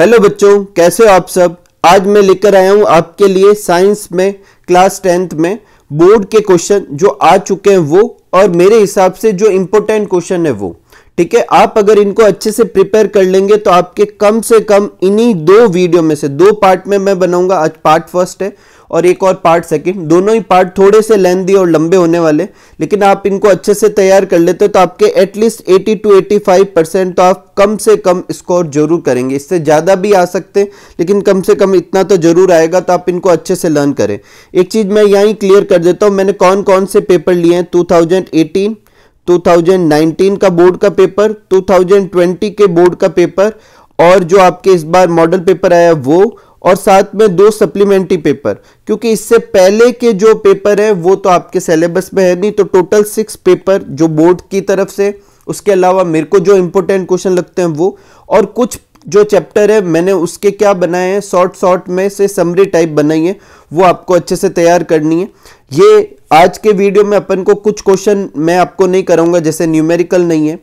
Hello बच्चों कैसे हो आप सब आज मैं लेकर आया हूं आपके लिए साइंस में क्लास टेंथ में बोर्ड के क्वेश्चन जो आ चुके हैं वो और मेरे हिसाब से जो इम्पोर्टेंट क्वेश्चन है वो ठीक है आप अगर इनको अच्छे से प्रिपेयर कर लेंगे तो आपके कम से कम इन्हीं दो वीडियो में से दो पार्ट में मैं बनाऊंगा आज पार्ट फर्स्ट है और एक और पार्ट सेकंड दोनों ही पार्ट थोड़े से लेंदी और लंबे होने वाले लेकिन आप इनको अच्छे से तैयार कर लेते हो तो आपके एटलीस्ट 80 टू 85 परसेंट तो आप कम से कम स्कोर जरूर करेंगे इससे ज़्यादा भी आ सकते हैं लेकिन कम से कम इतना तो जरूर आएगा तो आप इनको अच्छे से लर्न करें एक चीज़ मैं यहाँ क्लियर कर देता हूँ मैंने कौन कौन से पेपर लिए हैं टू 2019 का बोर्ड का पेपर 2020 के बोर्ड का पेपर और जो आपके इस बार मॉडल पेपर आया वो और साथ में दो सप्लीमेंट्री पेपर क्योंकि इससे पहले के जो पेपर है वो तो आपके सिलेबस में है नहीं तो टोटल सिक्स पेपर जो बोर्ड की तरफ से उसके अलावा मेरे को जो इंपॉर्टेंट क्वेश्चन लगते हैं वो और कुछ जो चैप्टर है मैंने उसके क्या बनाए हैं शॉर्ट शॉर्ट में से समरी टाइप बनाई है वो आपको अच्छे से तैयार करनी है ये आज के वीडियो में अपन को कुछ क्वेश्चन मैं आपको नहीं कराऊंगा जैसे न्यूमेरिकल नहीं है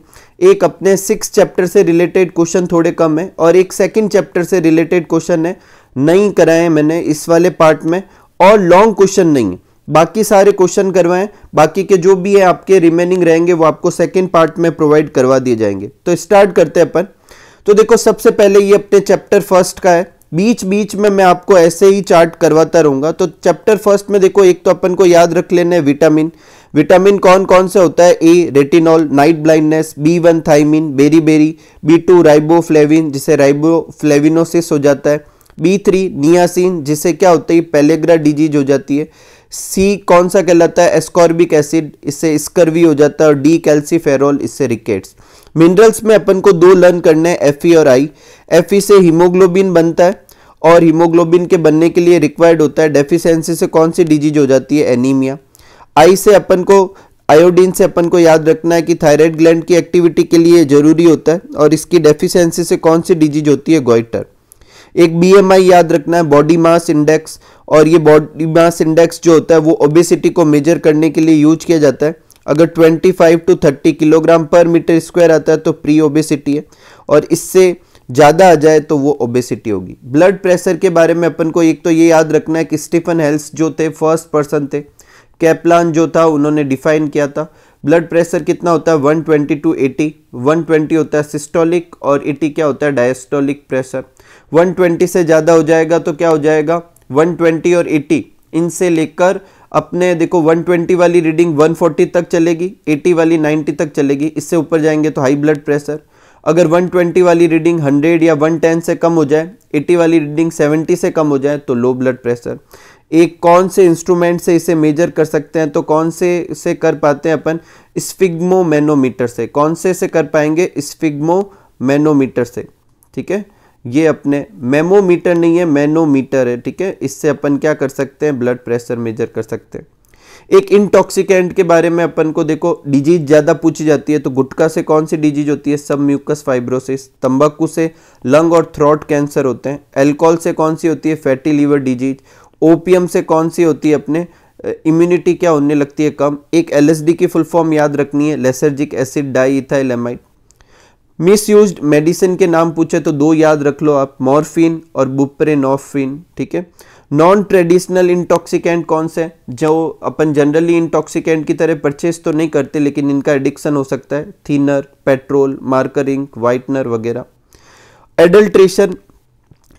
एक अपने सिक्स चैप्टर से रिलेटेड क्वेश्चन थोड़े कम है और एक सेकंड चैप्टर से रिलेटेड क्वेश्चन है नहीं कराए मैंने इस वाले पार्ट में और लॉन्ग क्वेश्चन नहीं बाकी सारे क्वेश्चन करवाएं बाकी के जो भी है आपके रिमेनिंग रहेंगे वो आपको सेकेंड पार्ट में प्रोवाइड करवा दिए जाएंगे तो स्टार्ट करते हैं अपन तो देखो सबसे पहले ये अपने चैप्टर फर्स्ट का है बीच बीच में मैं आपको ऐसे ही चार्ट करवाता रहूंगा तो चैप्टर फर्स्ट में देखो एक तो अपन को याद रख लेना है विटामिन विटामिन कौन कौन सा होता है A retinol night blindness B one thiamine beriberi B two riboflavin जिसे राइबोफ्लेविनोसिस हो जाता है बी थ्री नियासिन जिससे क्या होता है पेलेग्रा डिजीज हो जाती है सी कौन सा कहलाता है एस्कॉर्बिक एसिड इससे स्कर्वी हो जाता है और डी कैल्सीफेरॉल इससे रिकेट्स मिनरल्स में अपन को दो लर्न करने हैं एफ ई और आई एफ ई से हीमोग्लोबिन बनता है और हीमोग्लोबिन के बनने के लिए रिक्वायर्ड होता है डेफिशिएंसी से कौन सी डिजीज हो जाती है एनीमिया आई से अपन को आयोडीन से अपन को याद रखना है कि थायराइड ग्लैंड की एक्टिविटी के लिए ज़रूरी होता है और इसकी डेफिशिएंसी से कौन सी डिजीज होती है गोइटर एक बीएमआई याद रखना है बॉडी मास इंडेक्स और ये बॉडी मास इंडेक्स जो होता है वो ओबेसिटी को मेजर करने के लिए यूज किया जाता है अगर 25 टू 30 किलोग्राम पर मीटर स्क्वायर आता है तो प्री ओबेसिटी है और इससे ज़्यादा आ जाए तो वो ओबेसिटी होगी ब्लड प्रेशर के बारे में अपन को एक तो ये याद रखना है कि स्टीफन हेल्स जो थे फर्स्ट पर्सन थे कैप्लान जो था उन्होंने डिफाइन किया था ब्लड प्रेशर कितना होता है 120 टू 80 120 होता है सिस्टोलिक और 80 क्या होता है डायस्टोलिक प्रेशर 120 से ज़्यादा हो जाएगा तो क्या हो जाएगा 120 और 80 इनसे लेकर अपने देखो 120 वाली रीडिंग 140 तक चलेगी 80 वाली 90 तक चलेगी इससे ऊपर जाएंगे तो हाई ब्लड प्रेशर अगर 120 वाली रीडिंग 100 या 110 से कम हो जाए 80 वाली रीडिंग 70 से कम हो जाए तो लो ब्लड प्रेशर एक कौन से इंस्ट्रूमेंट से इसे मेजर कर सकते हैं तो कौन से इसे कर पाते हैं अपन मैनोमीटर से कौन से इसे कर पाएंगे मैनोमीटर से ठीक है ये अपने मेमोमीटर नहीं है मैनोमीटर है ठीक है इससे अपन क्या कर सकते हैं ब्लड प्रेशर मेजर कर सकते हैं एक इंटॉक्सिकेंट के बारे में अपन को देखो डिजीज ज़्यादा पूछी जाती है तो गुटका से कौन सी डिजीज होती है सब म्यूकस फाइब्रोसिस तंबाकू से लंग और थ्रोट कैंसर होते हैं एल्कोहल से कौन सी होती है फैटी लीवर डिजीज ओपीएम से कौन सी होती है अपने इम्यूनिटी क्या होने लगती है कम एक एलएसडी की फुल फॉर्म याद रखनी है lysergic acid diethylamide misused medicine के नाम पूछे तो दो याद रख लो आप मॉर्फिन और बुप्रेनॉफिन ठीक है नॉन ट्रेडिशनल इंटॉक्सिकेंट कौन से जो अपन जनरली इंटॉक्सिकेंट की तरह परचेज तो नहीं करते लेकिन इनका एडिक्शन हो सकता है थीनर पेट्रोल मार्करिंग वाइटनर वगैरह एडल्ट्रेशन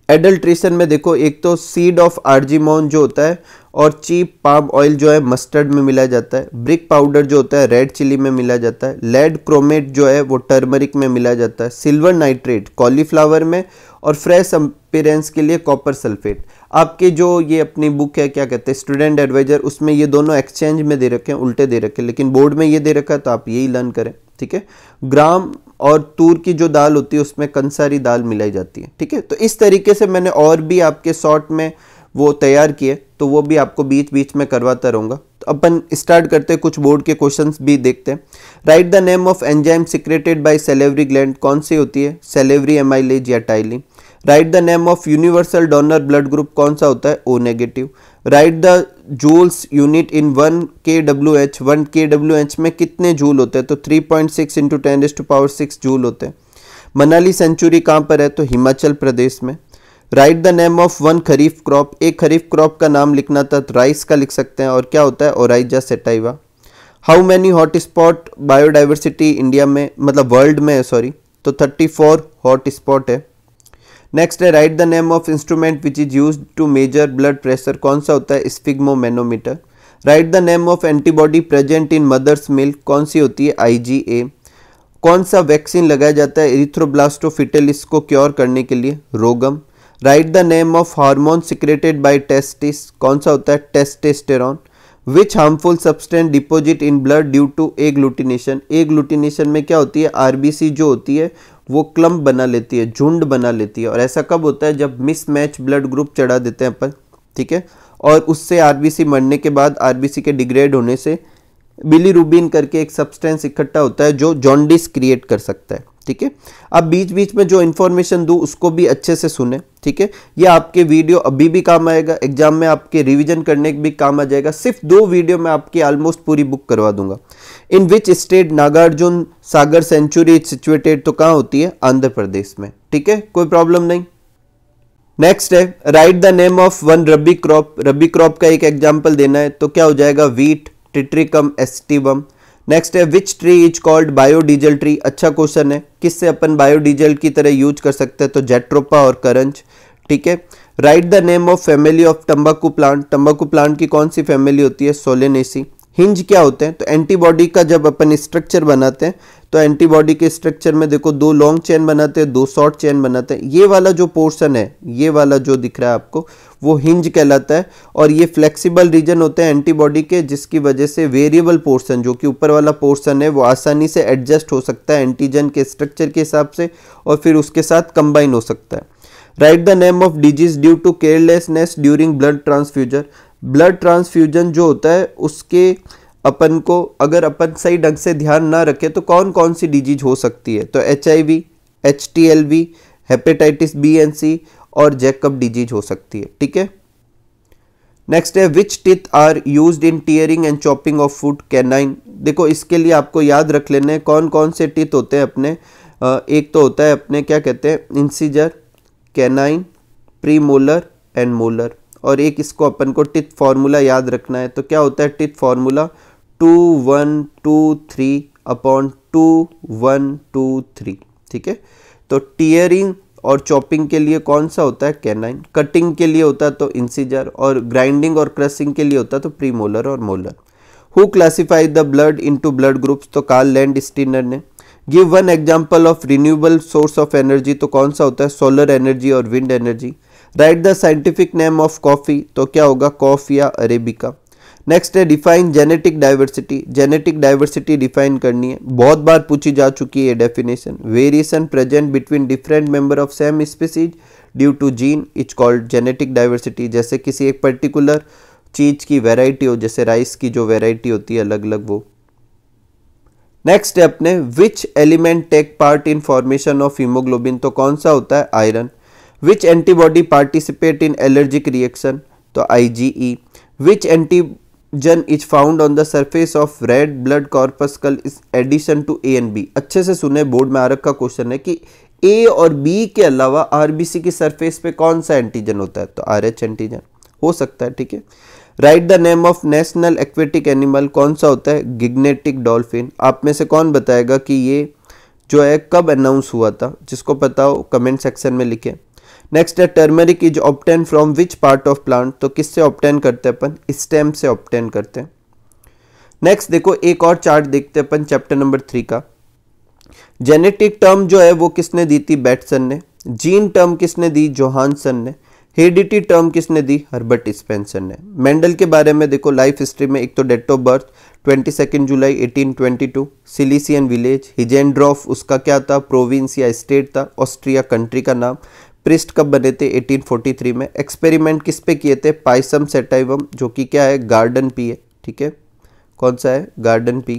एडल्ट्रेशन में देखो एक तो सीड ऑफ आर्जीमोन जो होता है और चीप पाम ऑयल जो है मस्टर्ड में मिला जाता है ब्रिक पाउडर जो होता है रेड चिली में मिला जाता है लेड क्रोमेट जो है वो टर्मरिक में मिला जाता है सिल्वर नाइट्रेट कॉलीफ्लावर में और फ्रेश अपेरेंस के लिए कॉपर सल्फेट आपके जो ये अपनी बुक है क्या कहते हैं स्टूडेंट एडवाइजर उसमें ये दोनों एक्सचेंज में दे रखे हैं उल्टे दे रखे हैं लेकिन बोर्ड में ये दे रखा है तो आप यही लर्न करें ठीक है ग्राम और तूर की जो दाल होती है उसमें कंसारी दाल मिलाई जाती है ठीक है तो इस तरीके से मैंने और भी आपके शॉर्ट में वो तैयार किए तो वो भी आपको बीच बीच में करवाता रहूँगा तो अपन स्टार्ट करते हैं कुछ बोर्ड के क्वेश्चन भी देखते हैं right the name of enzyme secreted by salivary gland कौन सी होती है सेलेवरी एमाइलेज या ptyalin write the name of universal donor blood group कौन सा होता है O negative write the joules unit in one k W h one k W h में कितने जूल होते हैं तो three point six into ten to power six joule होते हैं मनाली सेंचुरी कहाँ पर है तो हिमाचल प्रदेश में right the name of one kharif crop एक खरीफ क्रॉप का नाम लिखना था तो राइस का लिख सकते हैं और क्या होता है Oryza sativa how many hot spot biodiversity India में मतलब वर्ल्ड में है सॉरी तो 34 हॉट स्पॉट है नेक्स्ट है right the name of instrument which is use to measure blood pressure कौन सा होता है sphygmomanometer write the name of antibody present in mother's milk कौन सी होती है ए कौन सा वैक्सीन लगाया जाता है इरिथ्रोब्लास्टोफिटेलिस को क्योर करने के लिए रोगम write the name of hormone secreted by testis कौन सा होता है testosterone which harmful substance deposit in blood due to agglutination agglutination में क्या होती है आरबीसी जो होती है वो क्लम्प बना लेती है झुंड बना लेती है और ऐसा कब होता है जब मिसमैच ब्लड ग्रुप चढ़ा देते हैं अपन ठीक है और उससे आरबीसी मरने के बाद आरबीसी के डिग्रेड होने से बिली रूबिन करके एक सब्सटेंस इकट्ठा होता है जो जॉन्डिस क्रिएट कर सकता है ठीक है अब बीच बीच में जो इन्फॉर्मेशन दूँ उसको भी अच्छे से सुने ठीक है ये आपके वीडियो अभी भी काम आएगा एग्जाम में आपके रिवीजन करने के भी काम आ जाएगा सिर्फ दो वीडियो में आपकी ऑलमोस्ट पूरी बुक करवा दूंगा in which state Nagarjuna Sagar sanctuary situated तो कहाँ होती है आंध्र प्रदेश में ठीक है कोई प्रॉब्लम नहीं नेक्स्ट है right the name of one rabi crop rabi crop का एक एग्जाम्पल देना है तो क्या हो जाएगा वीट टिट्रिकम एस्टिवम नेक्स्ट है which tree is called biodiesel tree अच्छा क्वेश्चन है किससे अपन बायोडीजल की तरह यूज कर सकते हैं तो जेट्रोपा और करंज ठीक है right the name of family of तंबाकू प्लांट तंबाकू प्लांट की कौन सी फैमिली होती है सोलेनेसी हिंज क्या होते हैं तो एंटीबॉडी का जब अपन स्ट्रक्चर बनाते हैं तो एंटीबॉडी के स्ट्रक्चर में देखो दो लॉन्ग चेन बनाते हैं दो शॉर्ट चेन बनाते हैं ये वाला जो पोर्शन है ये वाला जो दिख रहा है आपको वो हिंज कहलाता है और ये फ्लेक्सिबल रीजन होते हैं एंटीबॉडी के जिसकी वजह से वेरिएबल पोर्शन जो कि ऊपर वाला पोर्शन है वो आसानी से एडजस्ट हो सकता है एंटीजन के स्ट्रक्चर के हिसाब से और फिर उसके साथ कंबाइन हो सकता है right the name of disease due to carelessness during blood transfusion blood transfusion जो होता है उसके अपन को अगर अपन सही ढंग से ध्यान ना रखें तो कौन कौन सी डिजीज हो सकती है तो H I V H T L V hepatitis B and C और जैकअप डिजीज हो सकती है ठीक है नेक्स्ट है which teeth are use in tearing and chopping of food canine देखो इसके लिए आपको याद रख लेना है कौन कौन से टिथ होते हैं अपने एक तो होता है अपने क्या कहते हैं incisor canine premolar and molar और एक इसको अपन को टिथ फार्मूला याद रखना है तो क्या होता है teeth formula two one two three upon two one two three ठीक है तो टीयरिंग और चॉपिंग के लिए कौन सा होता है कैनाइन कटिंग के लिए होता है तो इंसीजर और ग्राइंडिंग और क्रसिंग के लिए होता है तो प्री मोलर और molar who classified the blood to blood groups तो कार्ल लैंड स्टीनर ने give one example of renewable source of energy तो कौन सा होता है सोलर एनर्जी और wind energy write the scientific name of coffee तो क्या होगा कॉफिया अरेबिका नेक्स्ट है define genetic diversity genetic diversity define करनी है बहुत बार पूछी जा चुकी है definition variation present between different member of same species due to gene it's called genetic diversity जैसे किसी एक पर्टिकुलर चीज़ की वेराइटी हो जैसे राइस की जो वेराइटी होती है अलग अलग वो नेक्स्ट है अपने which element take part in formation of haemoglobin तो कौन सा होता है iron which antibody participate in allergic reaction तो I G E which antigen is found on the surface of red blood corpuscle is addition to A and B अच्छे से सुने board में आ रखा क्वेश्चन है कि ए और बी के अलावा आरबीसी की सरफेस पे कौन सा एंटीजन होता है तो आर एच एंटीजन हो सकता है ठीक है right the name of national aquatic animal कौन सा होता है गिग्नेटिक डॉल्फिन आप में से कौन बताएगा कि ये जो है कब अनाउंस हुआ था जिसको पता हो कमेंट सेक्शन में लिखें नेक्स्ट है turmeric is obtain from which part of plant तो किससे ऑप्टेन करते हैं अपन स्टेम से ऑप्टेन करते हैं नेक्स्ट देखो एक और चार्ट देखते हैं अपन चैप्टर नंबर थ्री का जेनेटिक टर्म जो है वो किसने दी थी बैटसन ने जीन टर्म किसने दी जोहानसन ने हेडिटी टर्म किसने दी हर्बर्ट स्पेंसर ने मेंडल के बारे में देखो लाइफ हिस्ट्री में एक तो date of birth twenty July 1822 Silesian village Heinzendorf उसका क्या था प्रोविंस या स्टेट था ऑस्ट्रिया कंट्री का नाम प्रिस्ट कब बने थे 1843 में एक्सपेरिमेंट किस पे किए थे पाइसम सेटाइवम जो कि क्या है गार्डन पी है ठीक है कौन सा है गार्डन पी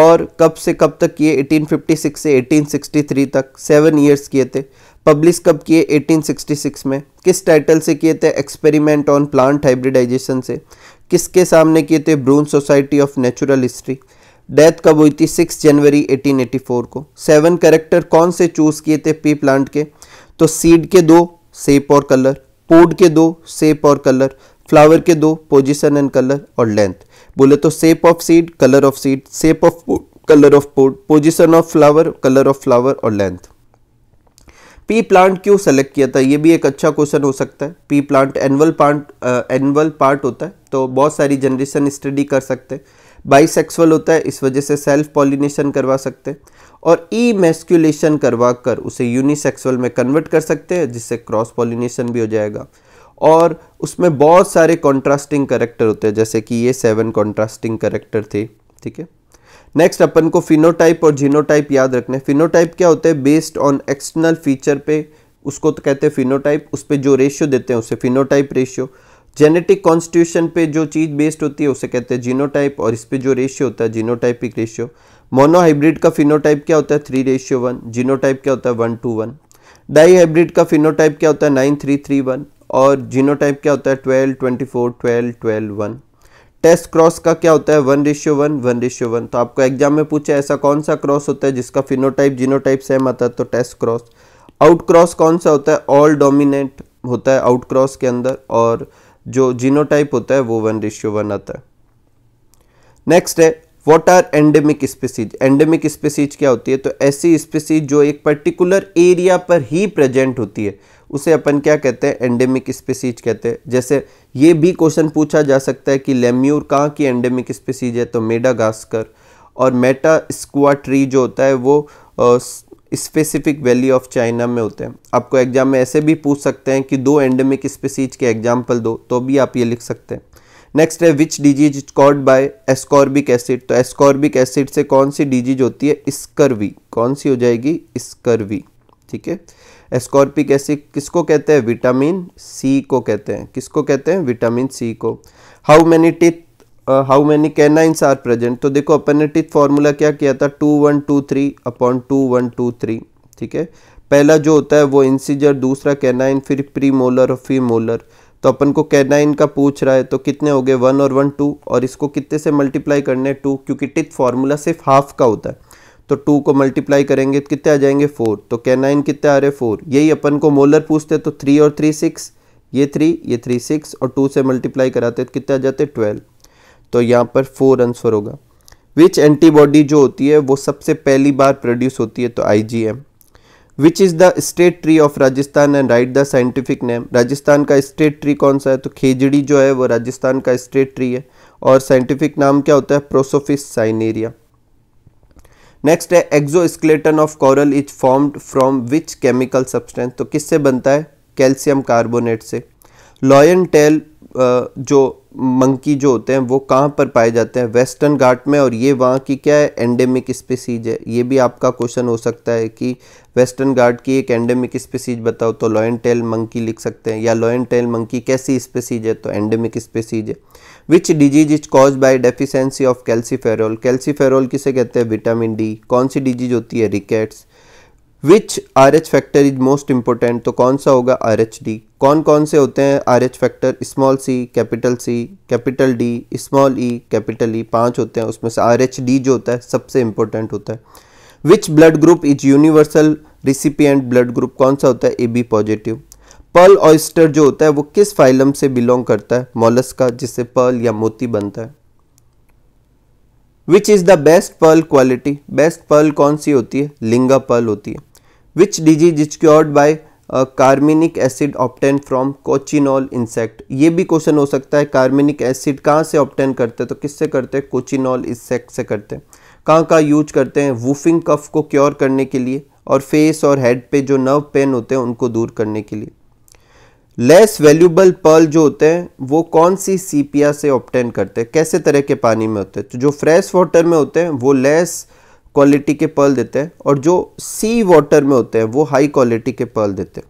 और कब से कब तक किए 1856 से 1863 तक सेवन ईयर्स किए थे पब्लिश कब किए 1866 में किस टाइटल से किए थे एक्सपेरिमेंट ऑन प्लांट हाइब्रिडाइजेशन से किसके सामने किए थे Brunn society of natural history death कब हुई थी सिक्स जनवरी 1884 को सेवन करेक्टर कौन से चूज़ किए थे पी प्लांट के तो सीड के दो सेप और कलर पोड के दो सेप और कलर फ्लावर के दो पोजिशन एंड कलर और लेंथ बोले तो shape of seed colour of seed shape of colour of pod position of flower colour of flower और लेंथ पी प्लांट क्यों सेलेक्ट किया था ये भी एक अच्छा क्वेश्चन हो सकता है pea plant annual plant annual part होता है तो बहुत सारी जनरेशन स्टडी कर सकते हैं बाईसेक्सुअल होता है इस वजह से सेल्फ पॉलिनेशन करवा सकते हैं और ई मेस्क्यूलेशन करवा कर उसे यूनिसेक्सुअल में कन्वर्ट कर सकते हैं जिससे क्रॉस पॉलिनेशन भी हो जाएगा और उसमें बहुत सारे कॉन्ट्रास्टिंग करेक्टर होते हैं जैसे कि ये सेवन कॉन्ट्रास्टिंग करेक्टर थे ठीक है नेक्स्ट अपन को फिनोटाइप और जीनोटाइप याद रखने फिनोटाइप क्या होते हैं बेस्ड ऑन एक्सटर्नल फीचर पे उसको तो कहते हैं फिनोटाइप उस पर जो रेशियो देते हैं उसे फिनोटाइप रेशियो जेनेटिक कॉन्स्टिट्यूशन पे जो चीज़ बेस्ड होती है उसे कहते हैं जीनोटाइप और इस पर जो रेशियो होता है जीनोटाइपिक रेशियो मोनोहाइब्रिड का फिनोटाइप क्या होता है थ्री रेशियो वन जीनोटाइप क्या होता है one two one dihybrid का फिनोटाइप क्या होता है नाइन थ्री थ्री वन और जीनोटाइप क्या होता है twelve twenty four twelve twelve one test cross का क्या होता है one ratio one one ratio one तो आपको एग्जाम में पूछे ऐसा कौन सा क्रॉस होता है जिसका फिनोटाइप जीनोटाइप सेम आता है तो टेस्ट क्रॉस आउट क्रॉस कौन सा होता है ऑल डोमिनेट होता है आउट क्रॉस के अंदर और जो जीनोटाइप होता है वो वन रेशियो वन आता है नेक्स्ट है what are endemic species endemic species क्या होती है तो ऐसी स्पीसीज जो एक पर्टिकुलर एरिया पर ही प्रेजेंट होती है उसे अपन क्या कहते हैं एंडेमिक स्पीसीज कहते हैं जैसे ये भी क्वेश्चन पूछा जा सकता है कि लेम्यूर कहाँ की एंडेमिक स्पीसीज है तो मेडागास्कर और मेटा स्क्वा ट्री जो होता है वो स्पेसिफिक वैली ऑफ चाइना में होते हैं आपको एग्जाम में ऐसे भी पूछ सकते हैं कि दो एंडेमिक स्पीसीज के एग्जाम्पल दो तो भी आप ये लिख सकते हैं नेक्स्ट है which disease is called by ascorbic acid तो एस्कॉर्बिक एसिड से कौन सी डिजीज होती है स्कर्वी कौन सी हो जाएगी स्कर्वी ठीक है एस्कॉर्पिक एसिड किसको कहते हैं विटामिन सी को कहते हैं किसको कहते हैं विटामिन सी को how many teeth how many canines are present तो देखो अपन ने टिथ फॉर्मूला क्या किया था two one two three upon two one two three ठीक है पहला जो होता है वो इंसिजर दूसरा कैनाइन फिर प्री मोलर और फी मोलर तो अपन को कहना है इनका पूछ रहा है तो कितने हो गए वन और वन टू और इसको कितने से मल्टीप्लाई करने टू क्योंकि टिथ फार्मूला सिर्फ हाफ का होता है तो टू को मल्टीप्लाई करेंगे तो कितने आ जाएंगे फोर तो के नाइन कितने आ रहे फोर यही अपन को मोलर पूछते तो थ्री और थ्री सिक्स ये थ्री ये थ्री सिक्स और टू से मल्टीप्लाई कराते तो कितने आ जाते ट्वेल्व तो यहाँ पर फोर आंसर होगा विच एंटीबॉडी जो होती है वो सबसे पहली बार प्रोड्यूस होती है तो I G M which is the state tree of Rajasthan and write the scientific name Rajasthan का स्टेट ट्री कौन सा है तो खेजड़ी जो है वो राजस्थान का स्टेट ट्री है और साइंटिफिक नाम क्या होता है प्रोसोफिस साइनेरिया नेक्स्ट है exoskeleton of coral is formed from which chemical substance तो किससे बनता है कैल्शियम कार्बोनेट से लॉयन टेल जो मंकी जो होते हैं वो कहाँ पर पाए जाते हैं वेस्टर्न घाट में और ये वहाँ की क्या है एंडेमिक स्पीसीज है ये भी आपका क्वेश्चन हो सकता है कि वेस्टर्न घाट की एक एंडेमिक स्पीसीज बताओ तो लॉयन टेल मंकी लिख सकते हैं या लॉयन टेल मंकी कैसी स्पीसीज है तो एंडेमिक स्पीसीज है which disease is cause by deficiency of calciferol calciferol किसे कहते हैं विटामिन डी कौन सी डिजीज होती है rickets which R H factor is most important तो कौन सा होगा आर एच डी कौन कौन से होते हैं R H factor small c capital C capital D small e capital E पांच होते हैं उसमें से आर एच डी जो होता है सबसे इम्पोर्टेंट होता है which blood group is universal recipient blood group कौन सा होता है A B positive pearl oyster जो होता है वो किस फाइलम से बिलोंग करता है मोलस का जिससे पर्ल या मोती बनता है which is the best pearl quality best pearl कौन सी होती है लिंगा पर्ल होती है which disease is cured by carminic acid obtain from cochineal insect ये भी क्वेश्चन हो सकता है कार्मिनिक एसिड कहाँ से ऑप्टेन करते हैं तो किससे करते हैं कोचिनॉल इंसेक्ट से करते हैं कहाँ कहाँ यूज करते हैं वूफिंग कफ को क्योर करने के लिए और फेस और हेड पे जो नर्व पेन होते हैं उनको दूर करने के लिए लेस वैल्यूबल पर्ल जो होते हैं वो कौन सी सीपिया से ऑप्टेन करते हैं कैसे तरह के पानी में होते हैं तो जो फ्रेश वाटर में होते हैं वो लेस क्वालिटी के पर्ल देते हैं और जो सी वाटर में होते हैं वो हाई क्वालिटी के पर्ल देते हैं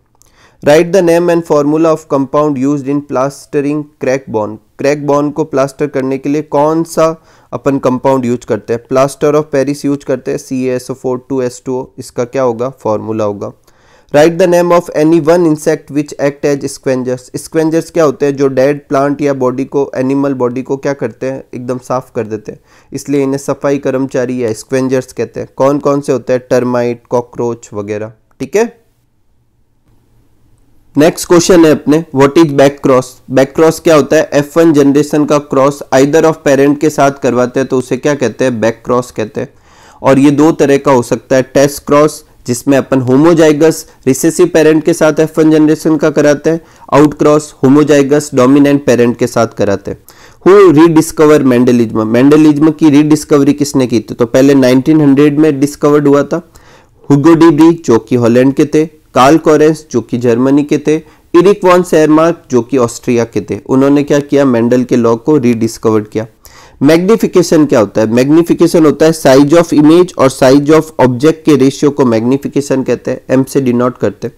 right the name and formula of compound use in plastering crack bone crack bone को प्लास्टर करने के लिए कौन सा अपन कंपाउंड यूज करते हैं प्लास्टर ऑफ पेरिस यूज करते हैं C S O four two S two इसका क्या होगा फार्मूला होगा right the name of any one insect which act as scavengers scavengers क्या होते हैं जो डेड प्लांट या बॉडी को एनिमल बॉडी को क्या करते हैं एकदम साफ कर देते हैं इसलिए इन्हें सफाई कर्मचारी या स्क्वेंजर्स कहते हैं कौन कौन से होते हैं टर्माइट कॉकरोच वगैरह ठीक है नेक्स्ट क्वेश्चन है अपने what is back cross back cross क्या होता है एफ वन जनरेशन का क्रॉस आइदर ऑफ पेरेंट के साथ करवाते हैं तो उसे क्या कहते हैं बैक क्रॉस कहते हैं और ये दो तरह का हो सकता है टेस्ट क्रॉस जिसमें अपन होमोजाइगस रिसेसिव पेरेंट के साथ एफ वन जनरेशन का कराते हैं आउटक्रॉस होमोजाइगस डोमिनेंट पेरेंट के साथ कराते हैं हु रीडिस्कवर मैंडलिज्म मैंडलिज्म की रीडिस्कवरी किसने की थी तो पहले 1900 में डिस्कवर्ड हुआ था हुगो डिब्री जो कि हॉलैंड के थे कार्ल कॉरेंस जो कि जर्मनी के थे इरिक वॉन सैरमार्क जो कि ऑस्ट्रिया के थे उन्होंने क्या किया मैंडल के लॉ को रीडिस्कवर्ड किया मैग्निफिकेशन क्या होता है मैग्निफिकेशन होता है साइज ऑफ इमेज और साइज ऑफ ऑब्जेक्ट के रेशियो को मैग्निफिकेशन कहते हैं एम से डिनोट करते हैं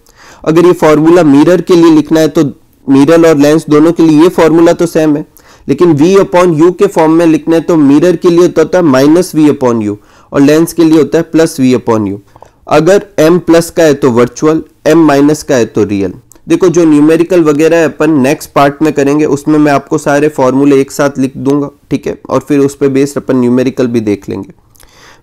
अगर ये फॉर्मूला मिरर के लिए लिखना है तो मिरर और लेंस दोनों के लिए ये फॉर्मूला तो सेम है लेकिन v अपॉन यू के फॉर्म में लिखना है तो मिरर के लिए होता है माइनस वी अपॉन यू और लेंस के लिए होता है प्लस वी अपॉन यू अगर एम प्लस का है तो वर्चुअल एम माइनस का है तो रियल देखो जो न्यूमेरिकल वगैरह अपन नेक्स्ट पार्ट में करेंगे उसमें मैं आपको सारे फॉर्मूले एक साथ लिख दूंगा ठीक है और फिर उस पर बेस्ड अपन न्यूमेरिकल भी देख लेंगे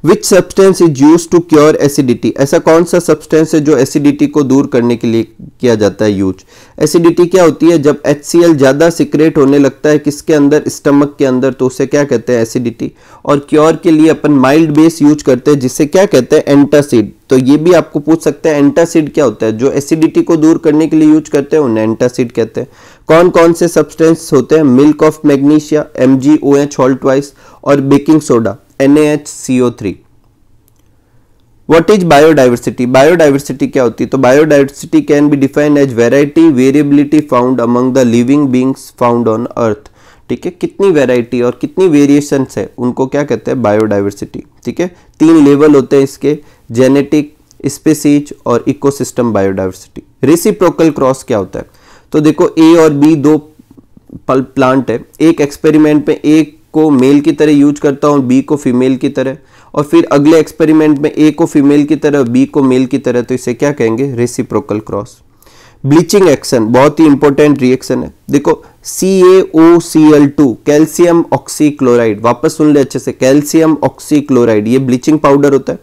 which substance is use to cure acidity ऐसा कौन सा सब्सटेंस है जो एसिडिटी को दूर करने के लिए किया जाता है यूज एसिडिटी क्या होती है जब एच ज़्यादा सिक्रेट होने लगता है किसके अंदर स्टमक के अंदर तो उसे क्या कहते हैं एसिडिटी और क्योर के लिए अपन माइल्ड बेस यूज करते हैं जिसे क्या कहते हैं एंटासिड तो ये भी आपको पूछ सकते हैं एंटासिड क्या होता है जो एसिडिटी को दूर करने के लिए यूज करते हैं उन्हें एंटासिड कहते हैं कौन कौन से सब्सटेंस होते हैं milk of magnesia M G O H whole और baking soda NaHCO3 What is biodiversity? Biodiversity क्या होती है तो biodiversity can be defined as variety variability found among the living beings found on earth ठीक है कितनी वैरायटी और कितनी वेरिएशंस है उनको क्या कहते हैं बायोडाइवर्सिटी ठीक है तीन लेवल होते हैं इसके जेनेटिक स्पेसीज और इकोसिस्टम बायोडाइवर्सिटी रेसिप्रोकल क्रॉस क्या होता है तो देखो ए और बी दो प्लांट है एक एक्सपेरिमेंट में एक को मेल की तरह यूज करता हूँ बी को फीमेल की तरह और फिर अगले एक्सपेरिमेंट में ए को फीमेल की तरह बी को मेल की तरह तो इसे क्या कहेंगे रेसिप्रोकल क्रॉस ब्लीचिंग एक्शन बहुत ही इंपॉर्टेंट रिएक्शन है देखो C A O C L two calcium oxychloride वापस सुन ले अच्छे से कैल्शियम ऑक्सीक्लोराइड ये ब्लीचिंग पाउडर होता है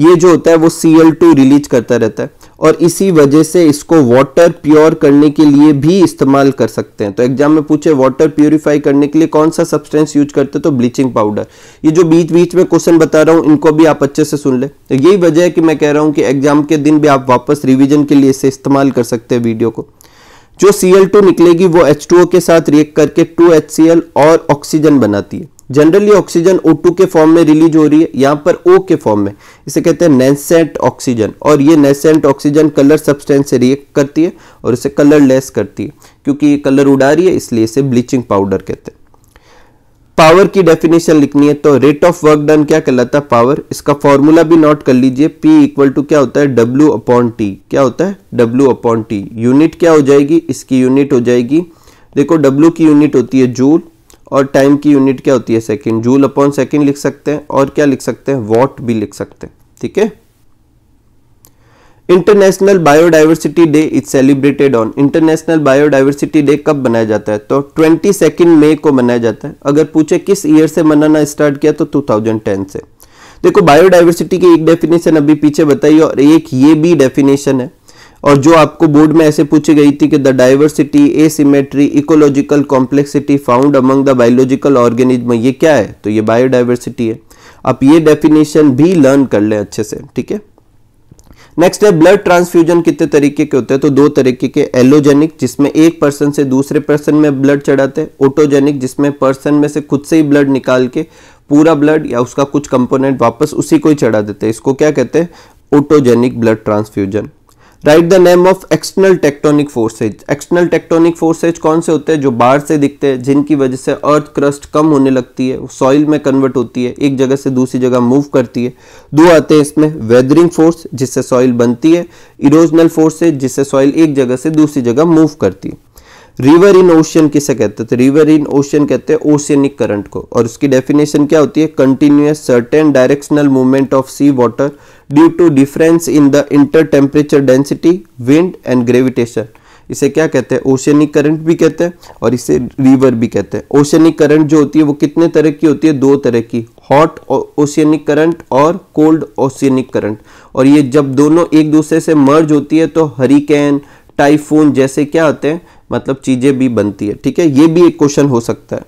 ये जो होता है वो सी रिलीज करता रहता है और इसी वजह से इसको वाटर प्योर करने के लिए भी इस्तेमाल कर सकते हैं तो एग्जाम में पूछे वाटर प्योरीफाई करने के लिए कौन सा सब्सटेंस यूज करते हैं तो ब्लीचिंग पाउडर ये जो बीच बीच में क्वेश्चन बता रहा हूँ इनको भी आप अच्छे से सुन ले तो यही वजह है कि मैं कह रहा हूँ कि एग्जाम के दिन भी आप वापस रिविजन के लिए इसे इस्तेमाल कर सकते हैं वीडियो को जो सी निकलेगी वो एच के साथ रिएक्ट करके टू और ऑक्सीजन बनाती है जनरली ऑक्सीजन O2 के फॉर्म में रिलीज हो रही है यहाँ पर O के फॉर्म में इसे कहते हैं नेसेंट ऑक्सीजन और ये नेसेंट ऑक्सीजन कलर सब्सटेंस से रिएक्ट करती है और इसे कलर लेस करती है क्योंकि ये कलर उड़ा रही है इसलिए इसे ब्लीचिंग पाउडर कहते हैं पावर की डेफिनेशन लिखनी है तो रेट ऑफ वर्क डन क्या कहलाता है पावर इसका फॉर्मूला भी नोट कर लीजिए P इक्वल टू क्या होता है W अपॉन टी क्या होता है W अपॉन टी यूनिट क्या हो जाएगी इसकी यूनिट हो जाएगी देखो W की यूनिट होती है जूल और टाइम की यूनिट क्या होती है सेकेंड जूल अपॉन सेकेंड लिख सकते हैं और क्या लिख सकते हैं वॉट भी लिख सकते हैं ठीक है international biodiversity day is celebrated on international biodiversity day कब मनाया जाता है तो ट्वेंटी सेकेंड मे को मनाया जाता है अगर पूछे किस ईयर से मनाना स्टार्ट किया तो 2010 से देखो बायोडाइवर्सिटी की एक डेफिनेशन अभी पीछे बताइए और एक ये भी डेफिनेशन है और जो आपको बोर्ड में ऐसे पूछी गई थी कि the diversity a symmetry ecological complexity found among the biological organism ये क्या है तो ये बायोडाइवर्सिटी है आप ये डेफिनेशन भी लर्न कर लें अच्छे से ठीक है नेक्स्ट है ब्लड ट्रांसफ्यूजन कितने तरीके के होते हैं तो दो तरीके के एलोजेनिक जिसमें एक पर्सन से दूसरे पर्सन में ब्लड चढ़ाते हैं ओटोजेनिक जिसमें पर्सन में से खुद से ही ब्लड निकाल के पूरा ब्लड या उसका कुछ कंपोनेंट वापस उसी को ही चढ़ा देते हैं इसको क्या कहते हैं autogenic blood transfusion right the name of external tectonic forces external tectonic forces कौन से होते हैं जो बाहर से दिखते हैं जिनकी वजह से अर्थ क्रस्ट कम होने लगती है सॉइल में कन्वर्ट होती है एक जगह से दूसरी जगह मूव करती है दो आते हैं इसमें वेदरिंग फोर्स जिससे सॉइल बनती है इरोजनल फोर्सेज जिससे सॉइल एक जगह से दूसरी जगह मूव करती है रिवर इन ओशियन किसे कहते हैं तो रिवर इन ओशियन कहते हैं ओशियनिक करंट को और उसकी डेफिनेशन क्या होती है continuous certain directional movement of sea water due to difference in the inter temperature density wind and gravitation इसे क्या कहते हैं ओशनिक करंट भी कहते हैं और इसे रिवर भी कहते हैं ओशनिक करंट जो होती है वो कितने तरह की होती है दो तरह की हॉट ओशियनिक करंट और कोल्ड ओशियनिक करंट और ये जब दोनों एक दूसरे से मर्ज होती है तो हरिकेन टाइफून जैसे क्या होते हैं मतलब चीज़ें भी बनती है ठीक है ये भी एक क्वेश्चन हो सकता है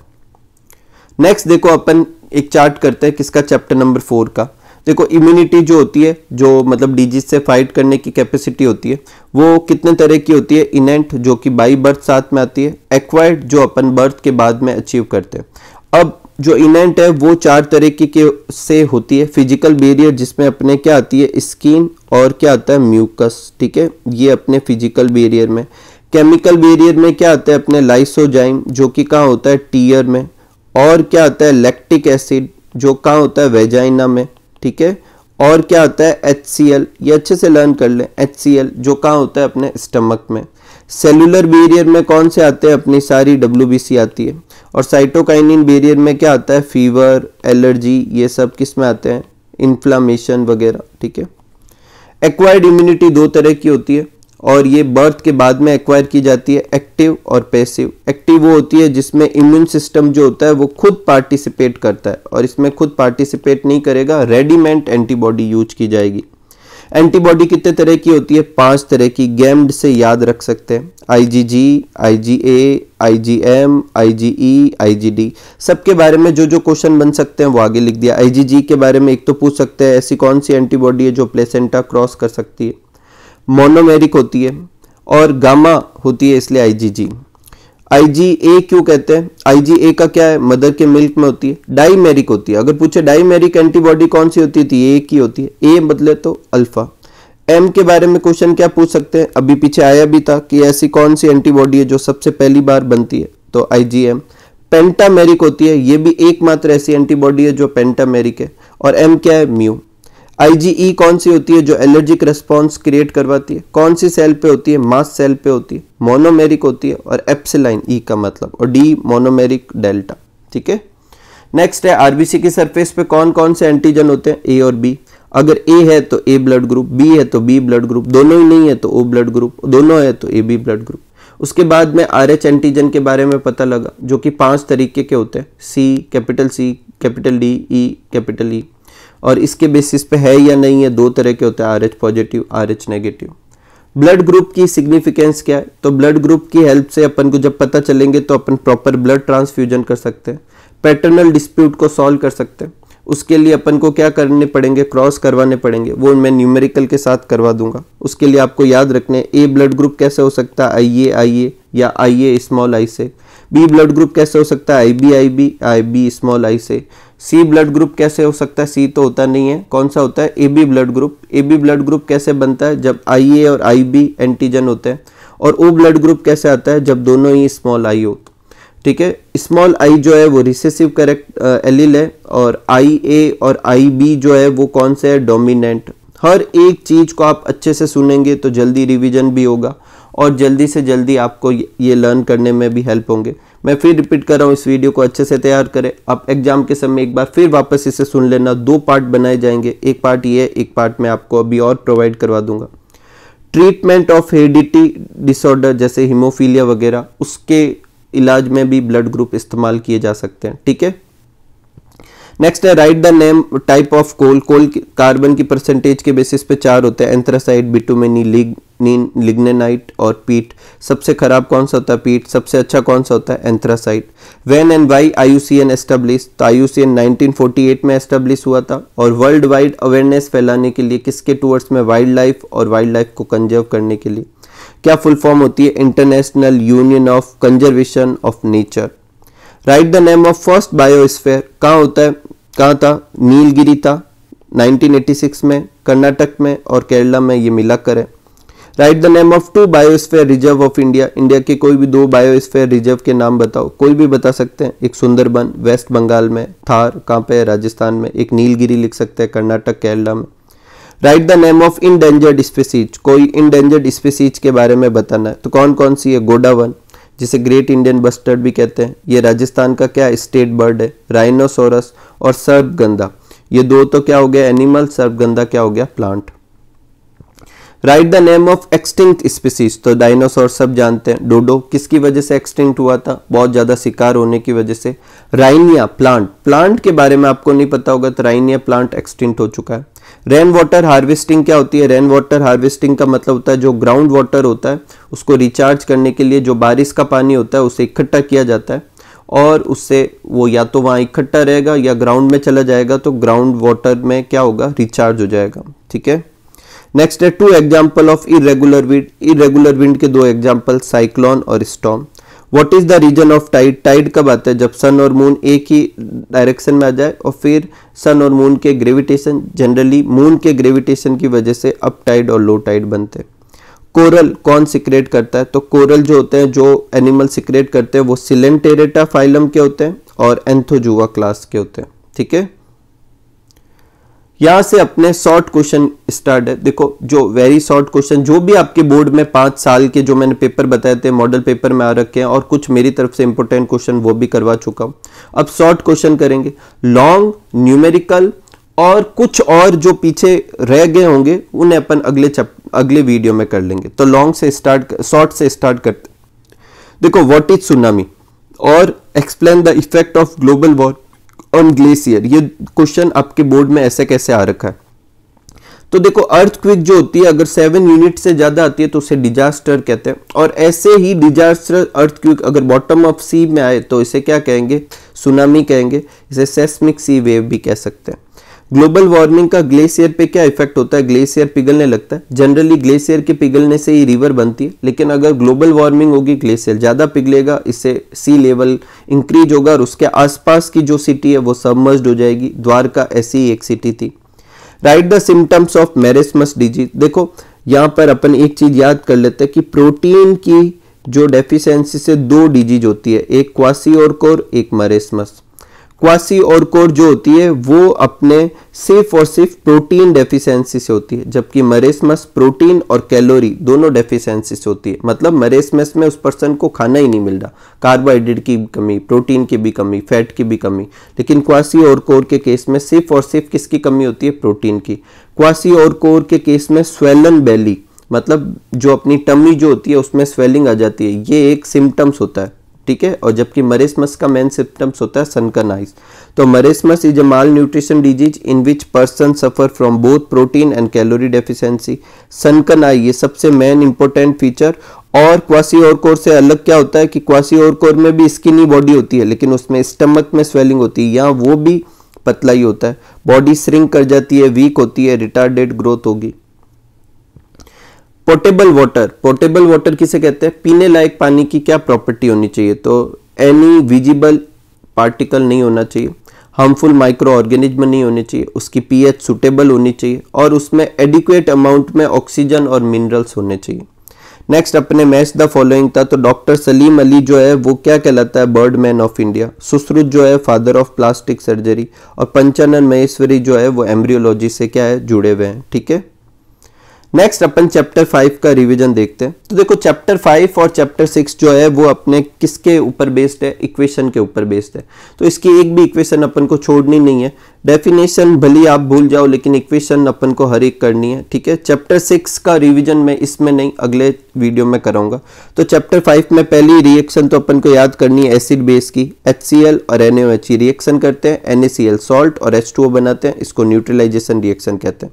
नेक्स्ट देखो अपन एक चार्ट करते हैं किसका चैप्टर नंबर फोर का देखो इम्यूनिटी जो होती है जो मतलब डिजीज से फाइट करने की कैपेसिटी होती है वो कितने तरह की होती है इनेंट जो कि बाई बर्थ साथ में आती है एक्वायर्ड जो अपन बर्थ के बाद में अचीव करते हैं अब जो इनेंट है वो चार तरह की के से होती है फिजिकल बेरियर जिसमें अपने क्या आती है स्किन और क्या आता है म्यूकस ठीक है ये अपने फिजिकल बेरियर में केमिकल बेरियर में क्या आता है अपने लाइसोजाइम जो कि कहाँ होता है टीयर में और क्या आता है लैक्टिक एसिड जो कहाँ होता है वेजाइना में ठीक है और क्या होता है एच सी एल ये अच्छे से लर्न कर लें एच सी एल जो कहाँ होता है अपने स्टमक में सेलुलर बेरियर में कौन से आते हैं अपनी सारी डब्ल्यू बी सी आती है और साइटोकाइनिन बेरियर में क्या आता है फीवर एलर्जी ये सब किस में आते हैं इन्फ्लामेशन वगैरह ठीक है एक्वायर्ड इम्यूनिटी दो तरह की होती है और ये बर्थ के बाद में एक्वायर की जाती है एक्टिव और पैसिव एक्टिव वो होती है जिसमें इम्यून सिस्टम जो होता है वो खुद पार्टिसिपेट करता है और इसमें खुद पार्टिसिपेट नहीं करेगा रेडीमेड एंटीबॉडी यूज की जाएगी एंटीबॉडी कितने तरह की होती है पांच तरह की गेम्ड से याद रख सकते हैं IgG, IgA, IgM, IgE, IgD सबके बारे में जो जो क्वेश्चन बन सकते हैं वो आगे लिख दिया आईजीजी के बारे में एक तो पूछ सकते हैं ऐसी कौन सी एंटीबॉडी है जो प्लेसेंटा क्रॉस कर सकती है मोनोमेरिक होती है और गामा होती है इसलिए आईजीजी आईजीए क्यों कहते हैं आईजीए का क्या है मदर के मिल्क में होती है डाईमेरिक होती है अगर पूछे डाईमेरिक एंटीबॉडी कौन सी होती थी ए की होती है ए बदले तो अल्फा एम के बारे में क्वेश्चन क्या पूछ सकते हैं अभी पीछे आया भी था कि ऐसी कौन सी एंटीबॉडी है जो सबसे पहली बार बनती है तो आईजीएम पेंटामेरिक होती है ये भी एकमात्र ऐसी एंटीबॉडी है जो पेंटामेरिक है और एम क्या है म्यू आईजीई e कौन सी होती है जो एलर्जिक रेस्पॉन्स क्रिएट करवाती है कौन सी सेल पे होती है मास सेल पे होती है मोनोमेरिक होती है और एप्सिलाइन ई e का मतलब और डी मोनोमेरिक डेल्टा ठीक है नेक्स्ट है आरबीसी की सरफेस पे कौन कौन से एंटीजन होते हैं ए और बी अगर ए है तो ए ब्लड ग्रुप बी है तो बी ब्लड ग्रुप दोनों ही नहीं है तो ओ ब्लड ग्रुप दोनों है तो ए बी ब्लड ग्रुप उसके बाद में आर एच एंटीजन के बारे में पता लगा जो कि पांच तरीके के होते हैं C capital C capital D E capital E और इसके बेसिस पे है या नहीं है दो तरह के होते हैं R H positive R H negative blood group की सिग्निफिकेंस क्या है तो ब्लड ग्रुप की हेल्प से अपन को जब पता चलेंगे तो अपन प्रॉपर ब्लड ट्रांसफ्यूजन कर सकते हैं पैटर्नल डिस्प्यूट को सॉल्व कर सकते हैं उसके लिए अपन को क्या करने पड़ेंगे क्रॉस करवाने पड़ेंगे वो मैं न्यूमेरिकल के साथ करवा दूंगा उसके लिए आपको याद रखने ए ब्लड ग्रुप कैसे हो सकता है आई ए आई ए या आई ए स्मॉल आई से बी ब्लड ग्रुप कैसे हो सकता है I B I B I B small I से सी ब्लड ग्रुप कैसे हो सकता है सी तो होता नहीं है कौन सा होता है A B blood group A B blood group कैसे बनता है जब आई ए और आई बी एंटीजन होते हैं और ओ ब्लड ग्रुप कैसे आता है जब दोनों ही स्मॉल आई हो ठीक है स्मॉल आई जो है वो रिसेसिव करेक्ट एलिल है और आई ए और आई बी जो है वो कौन से है डोमिनेंट हर एक चीज़ को आप अच्छे से सुनेंगे तो जल्दी रिविजन भी होगा और जल्दी से जल्दी आपको ये लर्न करने में भी हेल्प होंगे मैं फिर रिपीट कर रहा हूँ इस वीडियो को अच्छे से तैयार करें आप एग्जाम के समय एक बार फिर वापस इसे सुन लेना दो पार्ट बनाए जाएंगे एक पार्ट ये एक पार्ट मैं आपको अभी और प्रोवाइड करवा दूंगा ट्रीटमेंट ऑफ हेडिटी डिसऑर्डर जैसे हीमोफीलिया वगैरह उसके इलाज में भी ब्लड ग्रुप इस्तेमाल किए जा सकते हैं ठीक है नेक्स्ट है right the name type of coal coal carbon की परसेंटेज के बेसिस पे चार होते हैं एंथ्रासाइट बिटुमेनी लिग नीन लिग्नेनाइट और पीट सबसे खराब कौन सा होता है पीट सबसे अच्छा कौन सा होता है anthracite when and why IUCN establish तो आईयूसीएन 1948 में एस्टेब्लिश हुआ था और वर्ल्ड वाइड अवेयरनेस फैलाने के लिए किसके टूवर्ड्स में वाइल्ड लाइफ और वाइल्ड लाइफ को कंजर्व करने के लिए क्या फुल फॉर्म होती है International Union of Conservation of Nature right the name of first biosphere कहाँ होता है कहाँ था नीलगिरी था 1986 में कर्नाटक में और केरला में ये मिला है right the name of two biosphere reserve of India India के कोई भी दो बायोस्फेयर रिजर्व के नाम बताओ कोई भी बता सकते हैं एक सुंदरबन वेस्ट बंगाल में थार कहाँ पे है राजस्थान में एक नीलगिरी लिख सकते हैं कर्नाटक केरला में right the name of endangered species कोई इनडेंजर्ड स्पेसीज के बारे में बताना है तो कौन कौन सी है गोडावन जिसे ग्रेट इंडियन बस्टर्ड भी कहते हैं ये राजस्थान का क्या स्टेट बर्ड है राइनोसोरस और सर्पगंधा ये दो तो क्या हो गया एनिमल सर्पगंधा क्या हो गया plant right the name of extinct species तो डायनासोर सब जानते हैं डोडो किसकी वजह से एक्सटिंक्ट हुआ था बहुत ज़्यादा शिकार होने की वजह से राइनिया प्लांट प्लांट के बारे में आपको नहीं पता होगा तो राइनिया प्लांट एक्सटिंक्ट हो चुका है रेन वाटर हार्वेस्टिंग क्या होती है रेन वाटर हार्वेस्टिंग का मतलब होता है जो ग्राउंड वाटर होता है उसको रिचार्ज करने के लिए जो बारिश का पानी होता है उसे इकट्ठा किया जाता है और उससे वो या तो वहाँ इकट्ठा रहेगा या ग्राउंड में चला जाएगा तो ग्राउंड वाटर में क्या होगा रिचार्ज हो जाएगा ठीक है नेक्स्ट है two example of irregular wind irregular wind के दो एग्जाम्पल साइक्लोन और storm what is the reason of tide tide कब आता है जब सन और मून एक ही डायरेक्शन में आ जाए और फिर सन और मून के ग्रेविटेशन जनरली मून के ग्रेविटेशन की वजह से अप टाइड और लो टाइड बनते हैं कोरल कौन सिक्रेट करता है तो कोरल जो होते हैं जो एनिमल सिक्रेट करते हैं वो सिलेंटेरेटा फाइलम के होते हैं और एंथोजुआ क्लास के होते हैं ठीक है यहां से अपने शॉर्ट क्वेश्चन स्टार्ट है देखो जो वेरी शॉर्ट क्वेश्चन जो भी आपके बोर्ड में पांच साल के जो मैंने पेपर बताए थे मॉडल पेपर में आ रखे हैं और कुछ मेरी तरफ से इंपॉर्टेंट क्वेश्चन वो भी करवा चुका हूं अब शॉर्ट क्वेश्चन करेंगे लॉन्ग न्यूमेरिकल और कुछ और जो पीछे रह गए होंगे उन्हें अपन अगले चप, अगले वीडियो में कर लेंगे तो लॉन्ग से स्टार्ट शॉर्ट से स्टार्ट करते देखो वॉट इज सुनामी और explain the effect of global war on glacier ये क्वेश्चन आपके बोर्ड में ऐसे कैसे आ रखा है तो देखो अर्थक्विक जो होती है अगर सेवन यूनिट से ज़्यादा आती है तो उसे डिजास्टर कहते हैं और ऐसे ही डिजास्टर अर्थक्विक अगर बॉटम ऑफ सी में आए तो इसे क्या कहेंगे सुनामी कहेंगे इसे सेस्मिक सी वेव भी कह सकते हैं ग्लोबल वार्मिंग का ग्लेशियर पे क्या इफेक्ट होता है ग्लेशियर पिघलने लगता है जनरली ग्लेशियर के पिघलने से ही रिवर बनती है लेकिन अगर ग्लोबल वार्मिंग होगी ग्लेशियर ज़्यादा पिघलेगा इससे सी लेवल इंक्रीज होगा और उसके आसपास की जो सिटी है वो सबमर्ज हो जाएगी द्वारका ऐसी ही एक सिटी थी right the symptoms of marasmus disease देखो यहाँ पर अपन एक चीज़ याद कर लेते हैं कि प्रोटीन की जो डेफिशेंसी से दो डिजीज होती है एक क्वासी और कोर एक मरेसमस क्वासी और कोर जो होती है वो अपने सिर्फ और सिर्फ प्रोटीन डेफिशिएंसी से होती है जबकि मरेसमस प्रोटीन और कैलोरी दोनों डेफिशिएंसी से होती है मतलब मरेसमस में उस पर्सन को खाना ही नहीं मिल रहा कार्बोहाइड्रेट की कमी प्रोटीन की भी कमी फैट की भी कमी लेकिन क्वासी और कोर के केस में सिर्फ और सिर्फ किसकी कमी होती है प्रोटीन की क्वासी और कोर के केस में स्वेलन बैली मतलब जो अपनी टमी जो होती है उसमें स्वेलिंग आ जाती है ये एक सिम्टम्स होता है ठीक है और जबकि मरेसमस का मेन सिम्टम्स होता है सनकनाइज तो marasmus is a malnutrition disease in which person suffer from both protein and calorie deficiency sunken eye ये सबसे मेन इंपॉर्टेंट फीचर और क्वासी और कोर से अलग क्या होता है कि क्वासी और कोर में भी स्किनी बॉडी होती है लेकिन उसमें स्टमक में स्वेलिंग होती है या वो भी पतला ही होता है बॉडी श्रिंक कर जाती है वीक होती है रिटार्डेड ग्रोथ होगी पोर्टेबल वाटर पोर्टेबल वाटर किसे कहते हैं पीने लायक पानी की क्या प्रॉपर्टी होनी चाहिए तो एनी विजिबल पार्टिकल नहीं होना चाहिए हार्मफुल माइक्रो ऑर्गेनिज्म नहीं होने चाहिए उसकी पीएच सुटेबल होनी चाहिए और उसमें एडिक्वेट अमाउंट में ऑक्सीजन और मिनरल्स होने चाहिए नेक्स्ट अपने मैच द फॉलोइंग था तो डॉक्टर सलीम अली जो है वो क्या कहलाता है bird man of India Sushruta जो है फादर ऑफ प्लास्टिक सर्जरी और पंचानन महेश्वरी जो है वो एम्ब्रियोलॉजी से क्या है जुड़े हुए हैं ठीक है नेक्स्ट अपन चैप्टर फाइव का रिवीजन देखते हैं तो देखो चैप्टर फाइव और चैप्टर सिक्स जो है वो अपने किसके ऊपर बेस्ड है इक्वेशन के ऊपर बेस्ड है तो इसकी एक भी इक्वेशन अपन को छोड़नी नहीं है डेफिनेशन भली आप भूल जाओ लेकिन इक्वेशन अपन को हर एक करनी है ठीक है चैप्टर सिक्स का रिविजन मैं इसमें नहीं अगले वीडियो में कराऊंगा तो चैप्टर फाइव में पहली रिएक्शन तो अपन को याद करनी है एसिड बेस की एच और एन रिएक्शन e करते हैं एन सॉल्ट और एच बनाते हैं इसको न्यूट्रलाइजेशन रिएक्शन कहते हैं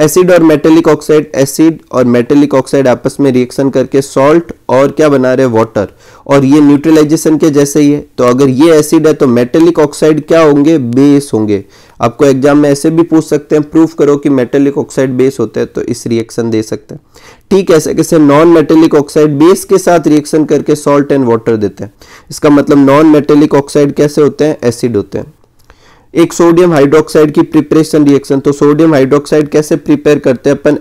एसिड और मेटेलिक ऑक्साइड एसिड और मेटेलिक ऑक्साइड आपस में रिएक्शन करके सॉल्ट और क्या बना रहे वाटर और ये न्यूट्रलाइजेशन के जैसे ही है तो अगर ये एसिड है तो मेटेलिक ऑक्साइड क्या होंगे बेस होंगे आपको एग्जाम में ऐसे भी पूछ सकते हैं प्रूफ करो कि मेटेलिक ऑक्साइड बेस होते हैं तो इस रिएक्शन दे सकते हैं ठीक ऐसे कैसे नॉन मेटेलिक ऑक्साइड बेस के साथ रिएक्शन करके सॉल्ट एंड वाटर देते हैं इसका मतलब नॉन मेटेलिक ऑक्साइड कैसे होते हैं एसिड होते हैं एक सोडियम हाइड्रोक्साइड की प्रिपरेशन रिएक्शन तो सोडियम हाइड्रोक्साइड कैसे प्रिपेयर करते हैं अपन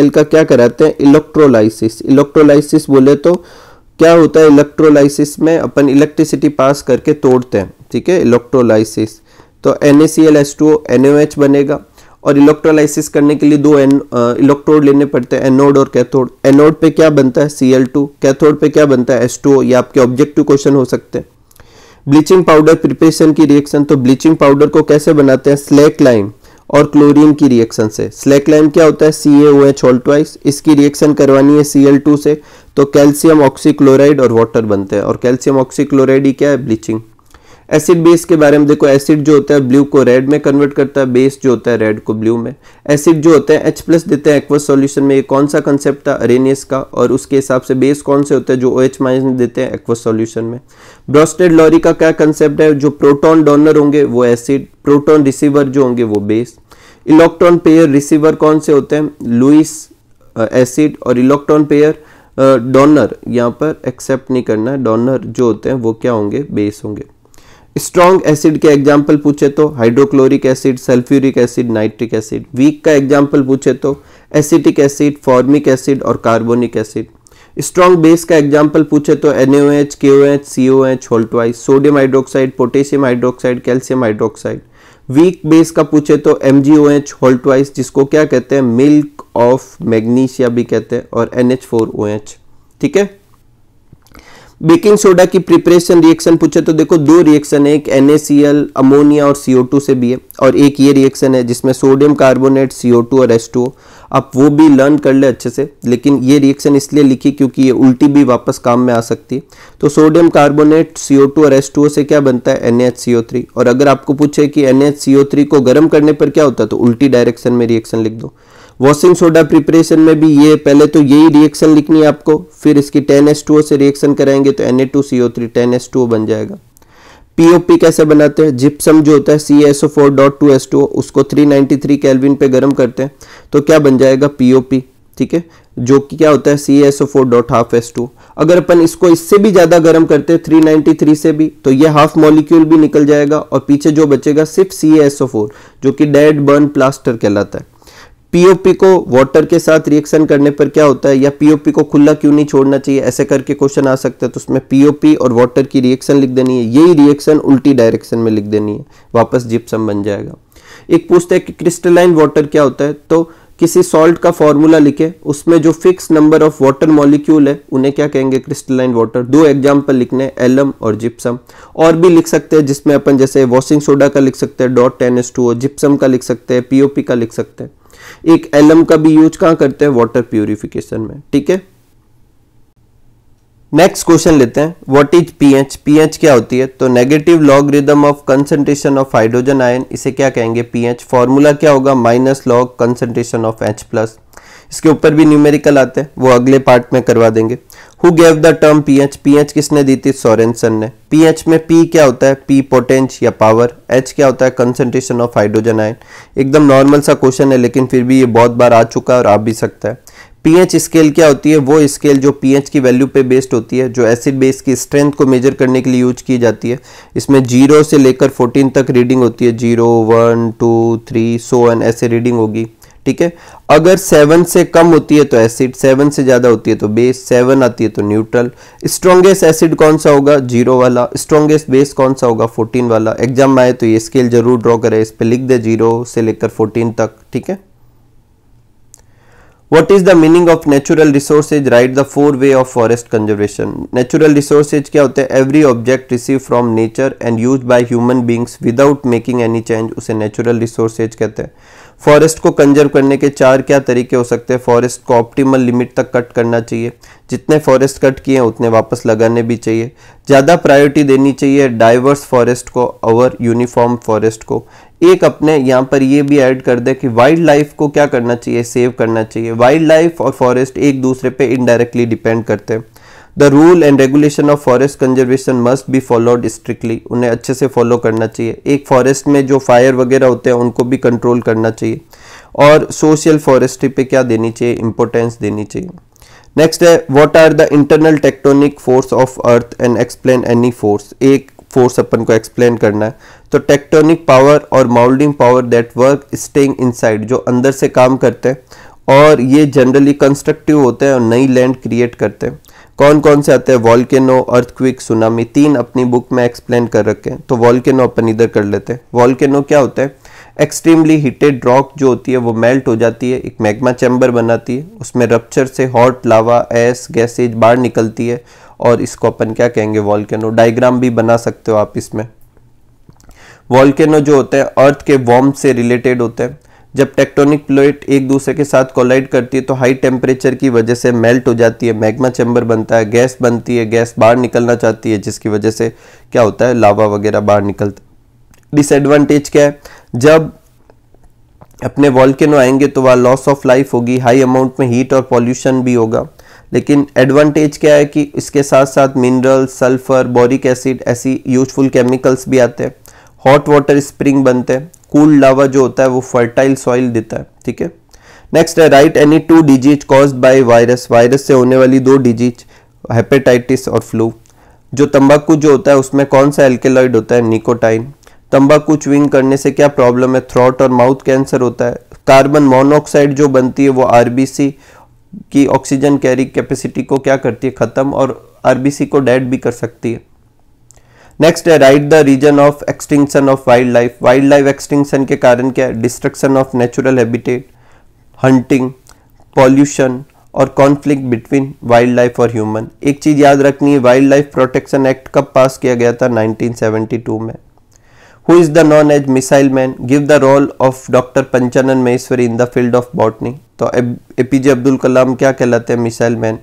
एन का क्या कराते हैं इलेक्ट्रोलाइसिस इलेक्ट्रोलाइसिस बोले तो क्या होता है इलेक्ट्रोलाइसिस में अपन इलेक्ट्रिसिटी पास करके तोड़ते हैं ठीक है इलेक्ट्रोलाइसिस तो N A C L S two बनेगा और इलेक्ट्रोलाइसिस करने के लिए दो एन इलेक्ट्रोड लेने पड़ते हैं एनोड और कैथोड एनोड पे क्या बनता है सी टू कैथोड पे क्या बनता है एस टू ये आपके ऑब्जेक्टिव क्वेश्चन हो सकते हैं ब्लीचिंग पाउडर प्रिपरेशन की रिएक्शन तो ब्लीचिंग पाउडर को कैसे बनाते हैं स्लेक लाइम और क्लोरीन की रिएक्शन से स्लेक लाइम क्या होता है सी ए ओ एच ऑल्टवाइस इसकी रिएक्शन करवानी है सी एल टू से तो कैल्शियम ऑक्सीक्लोराइड और वाटर बनते हैं और कैल्शियम ऑक्सीक्लोराइड ही क्या है ब्लीचिंग एसिड बेस के बारे में देखो एसिड जो होता है ब्लू को रेड में कन्वर्ट करता है बेस जो होता है रेड को ब्लू में एसिड जो होता है एच प्लस देते हैं एक्वस सॉल्यूशन में ये कौन सा कंसेप्ट था अरेनियस का और उसके हिसाब से बेस कौन से होते हैं जो ओ एच माइनस देते हैं एक्वस सॉल्यूशन में ब्रॉस्टेड लॉरी का क्या कंसेप्ट है जो प्रोटोन डोनर होंगे वो एसिड प्रोटोन रिसीवर जो होंगे वो बेस इलेक्ट्रॉन पेयर रिसीवर कौन से होते हैं लुइस एसिड uh, और इलेक्ट्रॉन पेयर डोनर यहाँ पर एक्सेप्ट नहीं करना है डोनर जो होते हैं वो क्या होंगे बेस होंगे स्ट्रॉन्ग एसिड के एग्जाम्पल पूछे तो hydrochloric acid sulphuric acid nitric acid weak का एग्जाम्पल पूछे तो एसिटिक एसिड फॉर्मिक एसिड और कार्बोनिक एसिड स्ट्रॉन्ग बेस का एग्जाम्पल पूछे तो N O H K O H C O H whole twice sodium hydroxide potassium hydroxide calcium hydroxide weak base का पूछे तो एम जी ओ एच होल्टवाइज जिसको क्या कहते हैं मिल्क ऑफ मैग्नीशिया भी कहते हैं और N H four O H ठीक है बेकिंग सोडा की प्रिपरेशन रिएक्शन पूछे तो देखो दो रिएक्शन है एक एन अमोनिया और CO2 से भी है और एक ये रिएक्शन है जिसमें सोडियम कार्बोनेट CO2 और H2O आप वो भी लर्न कर ले अच्छे से लेकिन ये रिएक्शन इसलिए लिखी क्योंकि ये उल्टी भी वापस काम में आ सकती है तो सोडियम कार्बोनेट CO2 और H2O से क्या बनता है NaHCO3 और अगर आपको पूछे कि NaHCO3 को गर्म करने पर क्या होता है तो उल्टी डायरेक्शन में रिएक्शन लिख दो वॉशिंग सोडा प्रिपरेशन में भी ये पहले तो यही रिएक्शन लिखनी है आपको फिर इसकी टेन एस टू ओ से रिएक्शन कराएंगे तो N A two C O three ten S two O बन जाएगा पी ओ पी कैसे बनाते हैं जिप्सम जो होता है C S O four dot two S two उसको थ्री नाइन्टी थ्री कैलविन पर गर्म करते हैं तो क्या बन जाएगा पी ओ पी ठीक है जो कि क्या होता है C S O four dot half S two अगर अपन इसको इससे भी ज़्यादा गर्म करते हैं थ्री नाइन्टी थ्री से भी तो ये हाफ मॉलिक्यूल भी निकल जाएगा और पीछे जो बचेगा सिर्फ सी एस ओ फोर जो कि डेड बर्न प्लास्टर कहलाता है पीओपी को वाटर के साथ रिएक्शन करने पर क्या होता है या पीओपी को खुला क्यों नहीं छोड़ना चाहिए ऐसे करके क्वेश्चन आ सकता है तो उसमें पीओपी और वाटर की रिएक्शन लिख देनी है यही रिएक्शन उल्टी डायरेक्शन में लिख देनी है वापस जिप्सम बन जाएगा एक पूछता है कि क्रिस्टलाइन वाटर क्या होता है तो किसी सॉल्ट का फॉर्मूला लिखे उसमें जो fix number of water molecule है उन्हें क्या कहेंगे क्रिस्टलाइन वाटर दो एग्जाम्पल लिखने एलम और जिप्सम और भी लिख सकते हैं जिसमें अपन जैसे वॉशिंग सोडा का लिख सकते हैं dot ten S two gypsum का लिख सकते हैं पीओपी का लिख सकते हैं एक एलम का भी यूज कहां करते हैं वाटर प्यूरिफिकेशन में ठीक है नेक्स्ट क्वेश्चन लेते हैं व्हाट इज पीएच पीएच क्या होती है तो negative logarithm of concentration of hydrogen ion इसे क्या कहेंगे पीएच फॉर्मूला क्या होगा minus log concentration of H plus इसके ऊपर भी न्यूमेरिकल आते हैं वो अगले पार्ट में करवा देंगे who gave the term P H P H किसने दी थी सोरेन्सन ने पी एच में पी क्या होता है पी पोटेंच या पावर एच क्या होता है कंसेंट्रेशन ऑफ हाइड्रोजन आयन एकदम नॉर्मल सा क्वेश्चन है लेकिन फिर भी ये बहुत बार आ चुका है और आ भी सकता है पीएच स्केल क्या होती है वो स्केल जो पीएच की वैल्यू पे बेस्ड होती है जो एसिड बेस की स्ट्रेंथ को मेजर करने के लिए यूज की जाती है इसमें जीरो से लेकर फोर्टीन तक रीडिंग होती है zero one two three so on ऐसे रीडिंग होगी ठीक है अगर सेवन से कम होती है तो एसिड सेवन से ज्यादा होती है तो बेस सेवन आती है तो न्यूट्रल स्ट्रॉन्गेस्ट एसिड कौन सा होगा जीरो वाला स्ट्रॉन्गेस्ट बेस कौन सा होगा फोर्टीन वाला एग्जाम में आए तो ये स्केल जरूर ड्रॉ करें इस पर लिख दे जीरो से लेकर फोर्टीन तक ठीक है what is the meaning of natural resources right the four way of forest conservation natural resources क्या होते हैं every object receive from nature and use by human beings without making any change उसे natural resources कहते हैं forest को conserve करने के चार क्या तरीके हो सकते हैं फॉरेस्ट को ऑप्टिमल लिमिट तक कट करना चाहिए जितने फॉरेस्ट कट किए हैं उतने वापस लगाने भी चाहिए ज़्यादा प्रायोरिटी देनी चाहिए डाइवर्स फॉरेस्ट को और यूनिफॉर्म फॉरेस्ट को एक अपने यहाँ पर ये भी ऐड कर दे कि वाइल्ड लाइफ को क्या करना चाहिए सेव करना चाहिए वाइल्ड लाइफ और फॉरेस्ट एक दूसरे पे इनडायरेक्टली डिपेंड करते हैं the rule and regulation of forest conservation must be followed strictly उन्हें अच्छे से फॉलो करना चाहिए एक फॉरेस्ट में जो फायर वगैरह होते हैं उनको भी कंट्रोल करना चाहिए और सोशल फॉरेस्ट्री पे क्या देनी चाहिए इंपॉर्टेंस देनी चाहिए नेक्स्ट है what are the internal tectonic force of earth and explain any force एक फोर्स अपन को एक्सप्लेन करना है तो टेक्टोनिक पावर और moulding power that work staying inside जो अंदर से काम करते हैं और ये जनरली कंस्ट्रक्टिव होते हैं और नई लैंड क्रिएट करते हैं कौन कौन से आते हैं वॉल्केनो अर्थक्विक सुनामी तीन अपनी बुक में एक्सप्लेन कर रखे हैं तो वॉल्केनो अपन इधर कर लेते हैं वॉल्केनो क्या होता है एक्सट्रीमली हीटेड रॉक जो होती है वो मेल्ट हो जाती है एक मैग्मा चैम्बर बनाती है उसमें रप्चर से हॉट लावा एस गैसेज बाढ़ निकलती है और इसको अपन क्या कहेंगे वॉल्केनो डायग्राम भी बना सकते हो आप इसमें वॉल्केनो जो होते हैं अर्थ के वॉर्म से रिलेटेड होते हैं जब टेक्टोनिक प्लेट एक दूसरे के साथ कोलाइड करती है तो हाई टेम्परेचर की वजह से मेल्ट हो जाती है मैग्मा चैम्बर बनता है गैस बनती है गैस बाहर निकलना चाहती है जिसकी वजह से क्या होता है लावा वगैरह बाहर निकलता है डिसएडवांटेज क्या है जब अपने वॉल्केनो आएंगे तो वह लॉस ऑफ लाइफ होगी हाई अमाउंट में हीट और पॉल्यूशन भी होगा लेकिन एडवांटेज क्या है कि इसके साथ साथ मिनरल सल्फर बोरिक एसिड ऐसी यूजफुल केमिकल्स भी आते हैं हॉट वाटर स्प्रिंग बनते हैं कूल लावा जो होता है वो फर्टाइल सॉइल देता है ठीक है नेक्स्ट है write any two disease cause by virus virus से होने वाली दो डिजीज हेपेटाइटिस और फ्लू जो तंबाकू जो होता है उसमें कौन सा एल्केलॉइड होता है निकोटाइन तंबाकू च्विंग करने से क्या प्रॉब्लम है थ्रॉट और माउथ कैंसर होता है कार्बन मोनोऑक्साइड जो बनती है वो आरबीसी की ऑक्सीजन कैरी कैपेसिटी को क्या करती है ख़त्म और आरबीसी को डेड भी कर सकती है नेक्स्ट है right the reason of extinction of wild life wild life extinction के कारण क्या है destruction of natural habitat hunting pollution और कॉन्फ्लिक्ट बिटवीन वाइल्ड लाइफ और ह्यूमन एक चीज़ याद रखनी है वाइल्ड लाइफ प्रोटेक्शन एक्ट कब पास किया गया था 1972 में who is the known as missile man give the role of doctor Panchanan Maheshwari in the field of botany तो ए पी जे अब्दुल कलाम क्या कहलाते हैं मिसाइल मैन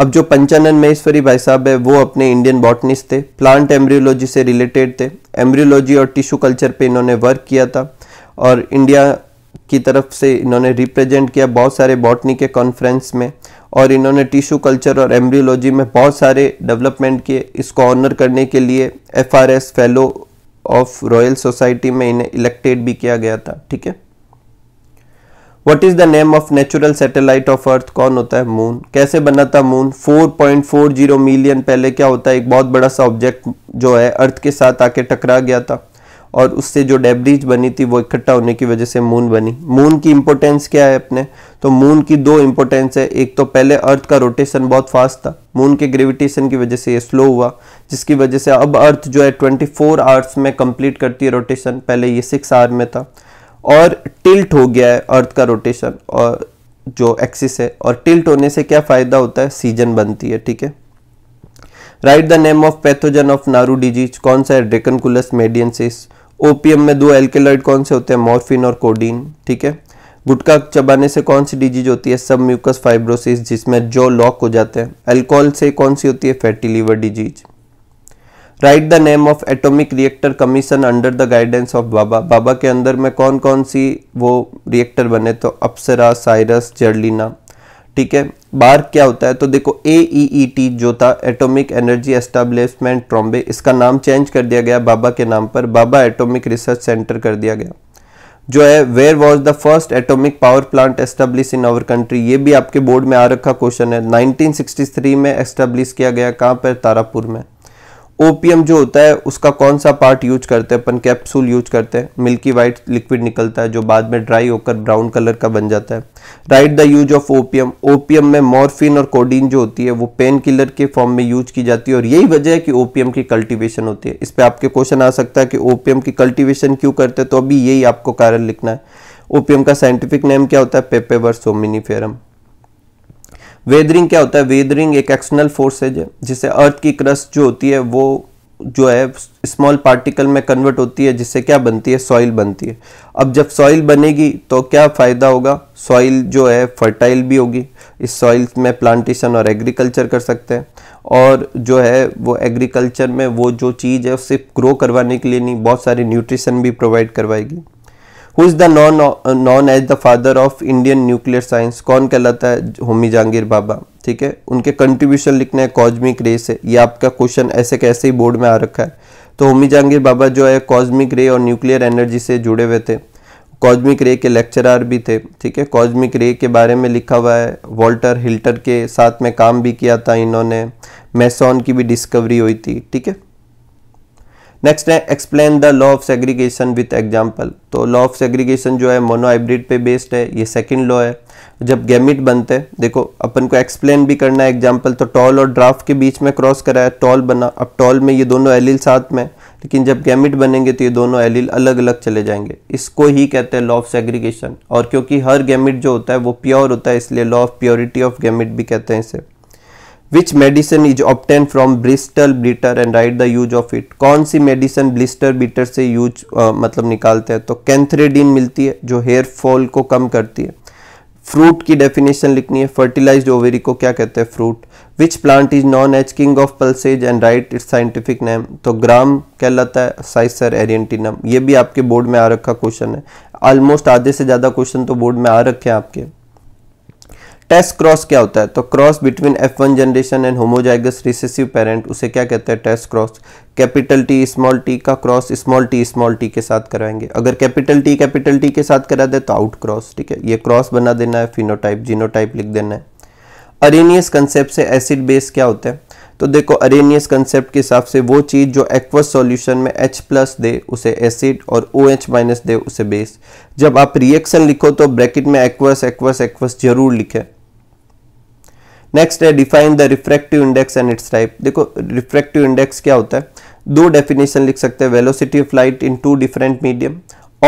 अब जो पंचानंद महेश्वरी भाई साहब है वो अपने इंडियन बॉटनिस्ट थे प्लांट एम्ब्रियोलॉजी से रिलेटेड थे एम्ब्रियोलॉजी और टिश्यू कल्चर पे इन्होंने वर्क किया था और इंडिया की तरफ से इन्होंने रिप्रेजेंट किया बहुत सारे बॉटनी के कॉन्फ्रेंस में और इन्होंने टिश्यू कल्चर और एम्ब्रियोलॉजी में बहुत सारे डेवलपमेंट किए इसको ऑनर करने के लिए F fellow of Royal Society में इन्हें इलेक्टेड भी किया गया था ठीक है what is the name of natural satellite of earth कौन होता है मून कैसे बना था मून 4.40 मिलियन पहले क्या होता है एक बहुत बड़ा सा ऑब्जेक्ट जो है अर्थ के साथ आके टकरा गया था और उससे जो डेब्रीज बनी थी वो इकट्ठा होने की वजह से मून बनी मून की इंपोर्टेंस क्या है अपने तो मून की दो इंपोर्टेंस है एक तो पहले अर्थ का रोटेशन बहुत फास्ट था मून के ग्रेविटेशन की वजह से ये स्लो हुआ जिसकी वजह से अब अर्थ जो है 24 आवर्स में कंप्लीट करती है रोटेशन पहले ये सिक्स आवर में था और टिल्ट हो गया है अर्थ का रोटेशन और जो एक्सिस है और टिल्ट होने से क्या फ़ायदा होता है सीजन बनती है ठीक है right the name of pathogen of naru disease कौन सा है ड्रेकनकुलस मेडियंसिस ओपीएम में दो एल्केलाइड कौन से होते हैं मॉर्फिन और कोडीन ठीक है गुटका चबाने से कौन सी डिजीज होती है सब म्यूकस फाइब्रोसिस जिसमें जो लॉक हो जाते हैं अल्कोहल से कौन सी होती है fatty liver disease write the name of atomic reactor commission under the guidance of Bhabha Bhabha के अंदर में कौन कौन सी वो रिएक्टर बने तो अप्सरा साइरस जर्लिना ठीक है बाहर क्या होता है तो देखो ए ई ई टी जो था एटॉमिक एनर्जी एस्टाब्लिशमेंट ट्रॉम्बे इसका नाम चेंज कर दिया गया बाबा के नाम पर बाबा एटॉमिक रिसर्च सेंटर कर दिया गया जो है where was the first atomic power plant establish in our country ये भी आपके बोर्ड में आ रखा क्वेश्चन है 1963 में एस्टेब्लिश किया गया कहाँ पर तारापुर में ओपीएम जो होता है उसका कौन सा पार्ट यूज करते हैं अपन कैप्सूल यूज करते हैं मिल्की वाइट लिक्विड निकलता है जो बाद में ड्राई होकर ब्राउन कलर का बन जाता है right the use of opium opium में मॉर्फिन और कोडीन जो होती है वो पेन किलर के फॉर्म में यूज की जाती है और यही वजह है कि ओपीएम की कल्टिवेशन होती है इस पर आपके क्वेश्चन आ सकता है कि ओपीएम की कल्टिवेशन क्यों करते हैं तो अभी यही आपको कारण लिखना है ओपीएम का साइंटिफिक नेम क्या होता है पेपेवर सोमिनीफेरम वेदरिंग क्या होता है वेदरिंग एक एक्सटर्नल फोर्स है जिससे अर्थ की क्रस्ट जो होती है वो जो है स्मॉल पार्टिकल में कन्वर्ट होती है जिससे क्या बनती है सॉइल बनती है अब जब सॉइल बनेगी तो क्या फ़ायदा होगा सॉइल जो है फर्टाइल भी होगी इस सॉइल में प्लांटेशन और एग्रीकल्चर कर सकते हैं और जो है वो एग्रीकल्चर में वो जो चीज़ है उसे ग्रो करवाने के लिए नहीं बहुत सारी न्यूट्रिशन भी प्रोवाइड करवाएगी who is the known known as the father of Indian nuclear science कौन कहलाता है होमी जहांगीर बाबा ठीक है उनके कंट्रीब्यूशन लिखना है कॉजमिक रे से ये आपका क्वेश्चन ऐसे कैसे ही बोर्ड में आ रखा है तो होमी जहांगीर बाबा जो है कॉजमिक रे और न्यूक्लियर एनर्जी से जुड़े हुए थे कॉजमिक रे के लेक्चरर भी थे ठीक है कॉजमिक रे के बारे में लिखा हुआ है वॉल्टर हिल्टर के साथ में काम भी किया था इन्होंने मैसॉन की भी डिस्कवरी हुई थी ठीक है नेक्स्ट है explain the law of segregation with example तो लॉ ऑफ सेग्रीगेशन जो है मोनोहाइब्रिड पे बेस्ड है ये सेकेंड लॉ है जब गैमिट बनते हैं देखो अपन को एक्सप्लेन भी करना है एग्जाम्पल तो टॉल और ड्राफ्ट के बीच में क्रॉस कराया टॉल बना अब टॉल में ये दोनों एलिल साथ में लेकिन जब गैमिट बनेंगे तो ये दोनों एलिल अलग अलग चले जाएंगे इसको ही कहते हैं लॉ ऑफ सेग्रीगेशन और क्योंकि हर गैमिट जो होता है वो प्योर होता है इसलिए law of purity of gamete भी कहते हैं इसे which medicine is obtained from blister beetle and write the use of it कौन सी मेडिसिन ब्लिस्टर बीटर से यूज मतलब निकालते हैं तो कैंथ्रेडिन मिलती है जो हेयर फॉल को कम करती है फ्रूट की डेफिनेशन लिखनी है फर्टिलाइज्ड ओवेरी को क्या कहते हैं fruit which plant is known as king of pulses and write its scientific name तो ग्राम कहलाता है साइसर एरियंटिनम ये भी आपके बोर्ड में आ रखा क्वेश्चन है ऑलमोस्ट आधे से ज़्यादा क्वेश्चन तो बोर्ड में आ रखे हैं आपके टेस्ट क्रॉस क्या होता है तो cross between F one generation and homozygous recessive parent उसे क्या कहते हैं test cross capital T small t का cross small t small t के साथ कराएंगे अगर कैपिटल टी कैपिटल टी के साथ करा दे तो आउट क्रॉस ठीक है ये क्रॉस बना देना है फिनोटाइप जीनोटाइप लिख देना है अरेनियस कंसेप्ट से एसिड बेस क्या होता है तो देखो अरेनियस कंसेप्ट के हिसाब से वो चीज़ जो एक्वस सॉल्यूशन में H प्लस दे उसे एसिड और ओ OH माइनस दे उसे बेस जब आप रिएक्शन लिखो तो ब्रैकेट में एक्वस एक्वस एक्वस जरूर लिखें नेक्स्ट है define the refractive index and its type देखो रिफ्रैक्टिव इंडेक्स क्या होता है दो डेफिनेशन लिख सकते हैं velocity of light in two different medium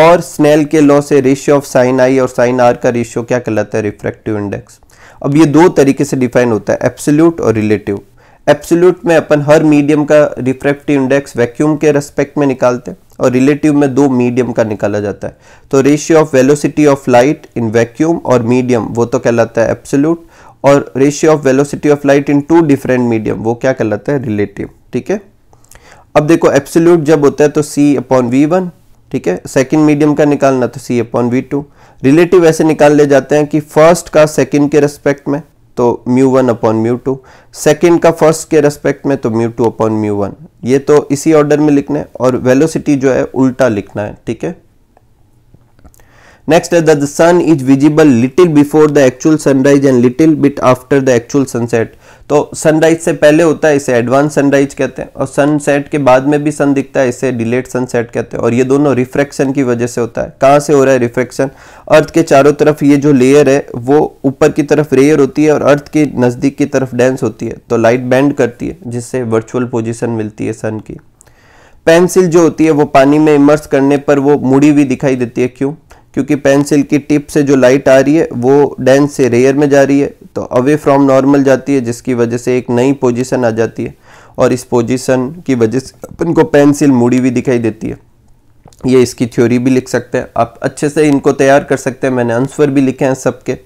और स्नेल के लॉ से रेशियो ऑफ साइन आई और साइन आर का रेशियो क्या कहलाता है रिफ्रैक्टिव इंडेक्स अब ये दो तरीके से डिफाइन होता है एप्सोल्यूट और रिलेटिव एप्सोल्यूट में अपन हर मीडियम का रिफ्रैक्टिव इंडेक्स वैक्यूम के रेस्पेक्ट में निकालते हैं और रिलेटिव में दो मीडियम का निकाला जाता है तो ratio of velocity of light in vacuum और मीडियम वो तो कहलाता है एप्सोल्यूट और ratio of velocity of light in two different medium वो क्या कहलाता है रिलेटिव ठीक है अब देखो एब्सोल्यूट जब होता है तो सी अपॉन वी वन ठीक है सेकेंड मीडियम का निकालना तो c upon v two relative ऐसे निकाल ले जाते हैं कि फर्स्ट का सेकेंड के रेस्पेक्ट में तो mu one upon mu two second का फर्स्ट के रेस्पेक्ट में तो mu two upon mu one ये तो इसी ऑर्डर में लिखना है और वेलोसिटी जो है उल्टा लिखना है ठीक है Next uh, that the sun is visible little before the actual sunrise and little bit after the actual sunset. तो सनराइज से पहले होता है इसे एडवांस सनराइज कहते हैं और सनसेट के बाद में भी सन दिखता है इसे डिलेट सनसेट कहते हैं और ये दोनों रिफ्रैक्शन की वजह से होता है कहाँ से हो रहा है रिफ्रैक्शन अर्थ के चारों तरफ ये जो लेयर है वो ऊपर की तरफ रेयर होती है और अर्थ के नज़दीक की तरफ डेंस होती है तो लाइट बैंड करती है जिससे वर्चुअल पोजिशन मिलती है सन की पेंसिल जो होती है वो पानी में इमर्स करने पर वो मुड़ी हुई दिखाई देती है क्यों क्योंकि पेंसिल की टिप से जो लाइट आ रही है वो डेंस से रेयर में जा रही है तो अवे फ्रॉम नॉर्मल जाती है जिसकी वजह से एक नई पोजिशन आ जाती है और इस पोजिशन की वजह से अपन को पेंसिल मुड़ी हुई दिखाई देती है ये इसकी थ्योरी भी लिख सकते हैं आप अच्छे से इनको तैयार कर सकते हैं मैंने आंसर भी लिखे हैं सबके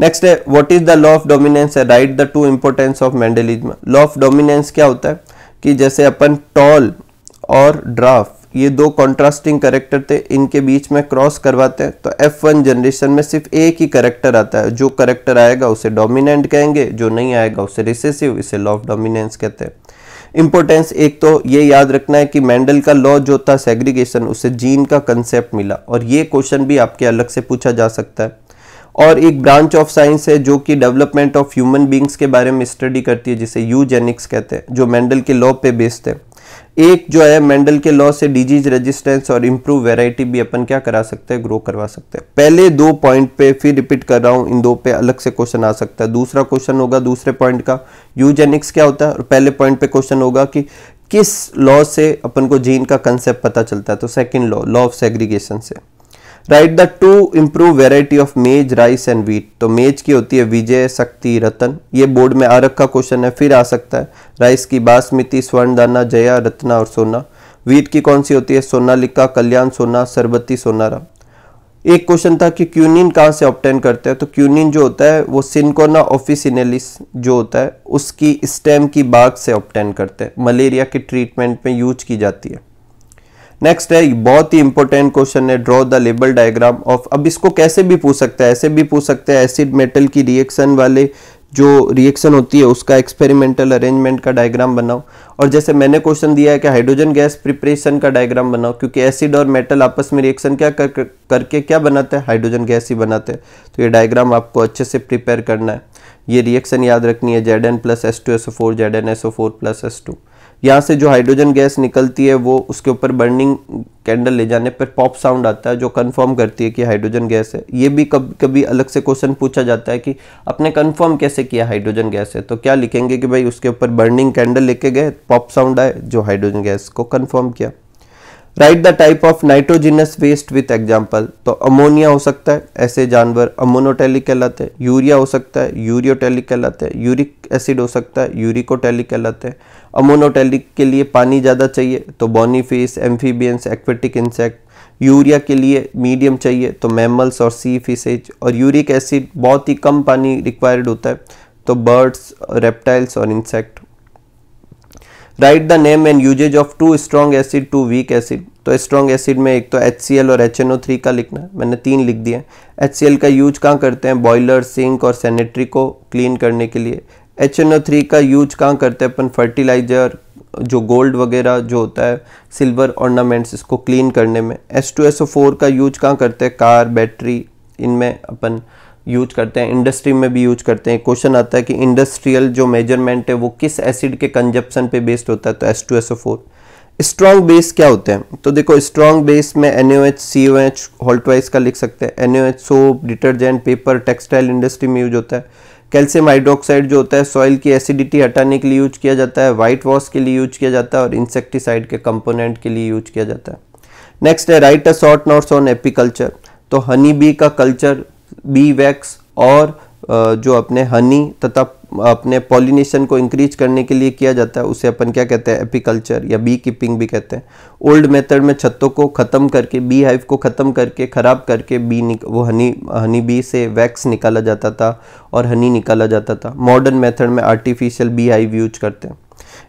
नेक्स्ट है what is the law of dominance write the two importance of Mendelism law of dominance क्या होता है कि जैसे अपन टॉल और ड्राफ्ट ये दो कॉन्ट्रास्टिंग करेक्टर थे इनके बीच में क्रॉस करवाते हैं तो एफ वन जनरेशन में सिर्फ एक ही करेक्टर आता है जो करेक्टर आएगा उसे डोमिनेंट कहेंगे जो नहीं आएगा उसे रिसेसिव इसे लॉ ऑफ डोमिनेंस कहते हैं इंपॉर्टेंस एक तो ये याद रखना है कि मैंडल का लॉ जो था सेग्रीगेशन उसे जीन का कंसेप्ट मिला और ये क्वेश्चन भी आपके अलग से पूछा जा सकता है और एक ब्रांच ऑफ साइंस है जो कि डेवलपमेंट ऑफ ह्यूमन बींग्स के बारे में स्टडी करती है जिसे यूजेनिक्स कहते हैं जो मैंडल के लॉ पे बेस्ड है एक जो है मेंडल के लॉ से डिजीज रेजिस्टेंस और इम्प्रूव वेराइटी भी अपन क्या करा सकते हैं ग्रो करवा सकते हैं पहले दो पॉइंट पे फिर रिपीट कर रहा हूँ इन दो पे अलग से क्वेश्चन आ सकता है दूसरा क्वेश्चन होगा दूसरे पॉइंट का यूजेनिक्स क्या होता है और पहले पॉइंट पे क्वेश्चन होगा कि किस लॉ से अपन को जीन का कंसेप्ट पता चलता है तो second law law of segregation से write the two improve variety of maize rice and wheat तो मेज की होती है विजय शक्ति रतन ये बोर्ड में आ रखा क्वेश्चन है फिर आ सकता है राइस की बासमती स्वर्णदाना जया रत्ना और सोना वीट की कौन सी होती है सोनालिका कल्याण सोना सरबती सोनारा एक क्वेश्चन था कि क्यूनिन कहाँ से ऑप्टेन करते हैं तो क्यूनिन जो होता है वो सिनकोना ऑफिसिनेलिस जो होता है उसकी स्टेम की बाग से ऑप्टेन करते हैं मलेरिया के ट्रीटमेंट में यूज की जाती है नेक्स्ट है बहुत ही इंपॉर्टेंट क्वेश्चन है draw the label diagram of अब इसको कैसे भी पूछ सकते हैं ऐसे भी पूछ सकते हैं एसिड मेटल की रिएक्शन वाले जो रिएक्शन होती है उसका एक्सपेरिमेंटल अरेंजमेंट का डायग्राम बनाओ और जैसे मैंने क्वेश्चन दिया है कि हाइड्रोजन गैस प्रिपरेशन का डायग्राम बनाओ क्योंकि एसिड और मेटल आपस में रिएक्शन क्या कर, कर करके क्या बनाते हैं हाइड्रोजन गैस ही बनाते हैं तो ये डायग्राम आपको अच्छे से प्रिपेयर करना है ये रिएक्शन याद रखनी है Z N plus S two S O four Z N S O four plus S two यहाँ से जो हाइड्रोजन गैस निकलती है वो उसके ऊपर बर्निंग कैंडल ले जाने पर पॉप साउंड आता है जो कंफर्म करती है कि हाइड्रोजन गैस है ये भी कभी कभी अलग से क्वेश्चन पूछा जाता है कि आपने कंफर्म कैसे किया हाइड्रोजन गैस है तो क्या लिखेंगे कि भाई उसके ऊपर बर्निंग कैंडल लेके गए पॉप साउंड आए जो हाइड्रोजन गैस को कन्फर्म किया write the type of nitrogenous waste with example तो अमोनिया हो सकता है ऐसे जानवर अमोनोटेलिक कहलाते हैं यूरिया हो सकता है यूरियोटेलिक कहलाते हैं यूरिक एसिड हो सकता है यूरिकोटेलिक कहलाते हैं अमोनोटेलिक के लिए पानी ज़्यादा चाहिए तो bony fish amphibians aquatic insect urea के लिए मीडियम चाहिए तो मैमल्स और सी फिशेज और यूरिक एसिड बहुत ही कम पानी रिक्वायर्ड होता है तो बर्ड्स रेप्टाइल्स और insect write the name and usages of two strong acid two weak acid तो स्ट्रॉन्ग एसिड में एक तो एच और एच का लिखना है मैंने तीन लिख दिए एच का यूज कहाँ करते हैं बॉयलर सिंक और सैनिटरी को क्लीन करने के लिए एच का यूज कहाँ करते हैं अपन फर्टिलाइजर जो गोल्ड वगैरह जो होता है सिल्वर ऑर्नामेंट्स इसको क्लीन करने में S two S O four का यूज कहाँ करते हैं कार बैटरी इनमें अपन यूज करते हैं इंडस्ट्री में भी यूज करते हैं क्वेश्चन आता है कि इंडस्ट्रियल जो मेजरमेंट है वो किस एसिड के कंजप्शन पे बेस्ड होता है तो S two S O four strong base क्या होते हैं तो देखो स्ट्रॉन्ग बेस में N O H C O H होल्टवाइस का लिख सकते हैं N O H soap detergent paper textile industry में यूज होता है कैल्शियम हाइड्रोक्साइड जो होता है सॉइल की एसिडिटी हटाने के लिए यूज किया जाता है वाइट वॉश के लिए यूज किया जाता है और इंसेक्टिसाइड के कंपोनेंट के लिए यूज किया जाता है नेक्स्ट है write a short notes on apiculture तो हनी बी का कल्चर बी वैक्स और जो अपने हनी तथा अपने पॉलिनेशन को इंक्रीज करने के लिए किया जाता है उसे अपन क्या कहते हैं एपिकल्चर या बी कीपिंग भी कहते हैं ओल्ड मेथड में छत्तों को ख़त्म करके बी हाइव को ख़त्म करके ख़राब करके बी वो हनी हनी बी से वैक्स निकाला जाता था और हनी निकाला जाता था मॉडर्न मेथड में आर्टिफिशियल बी हाइव यूज करते हैं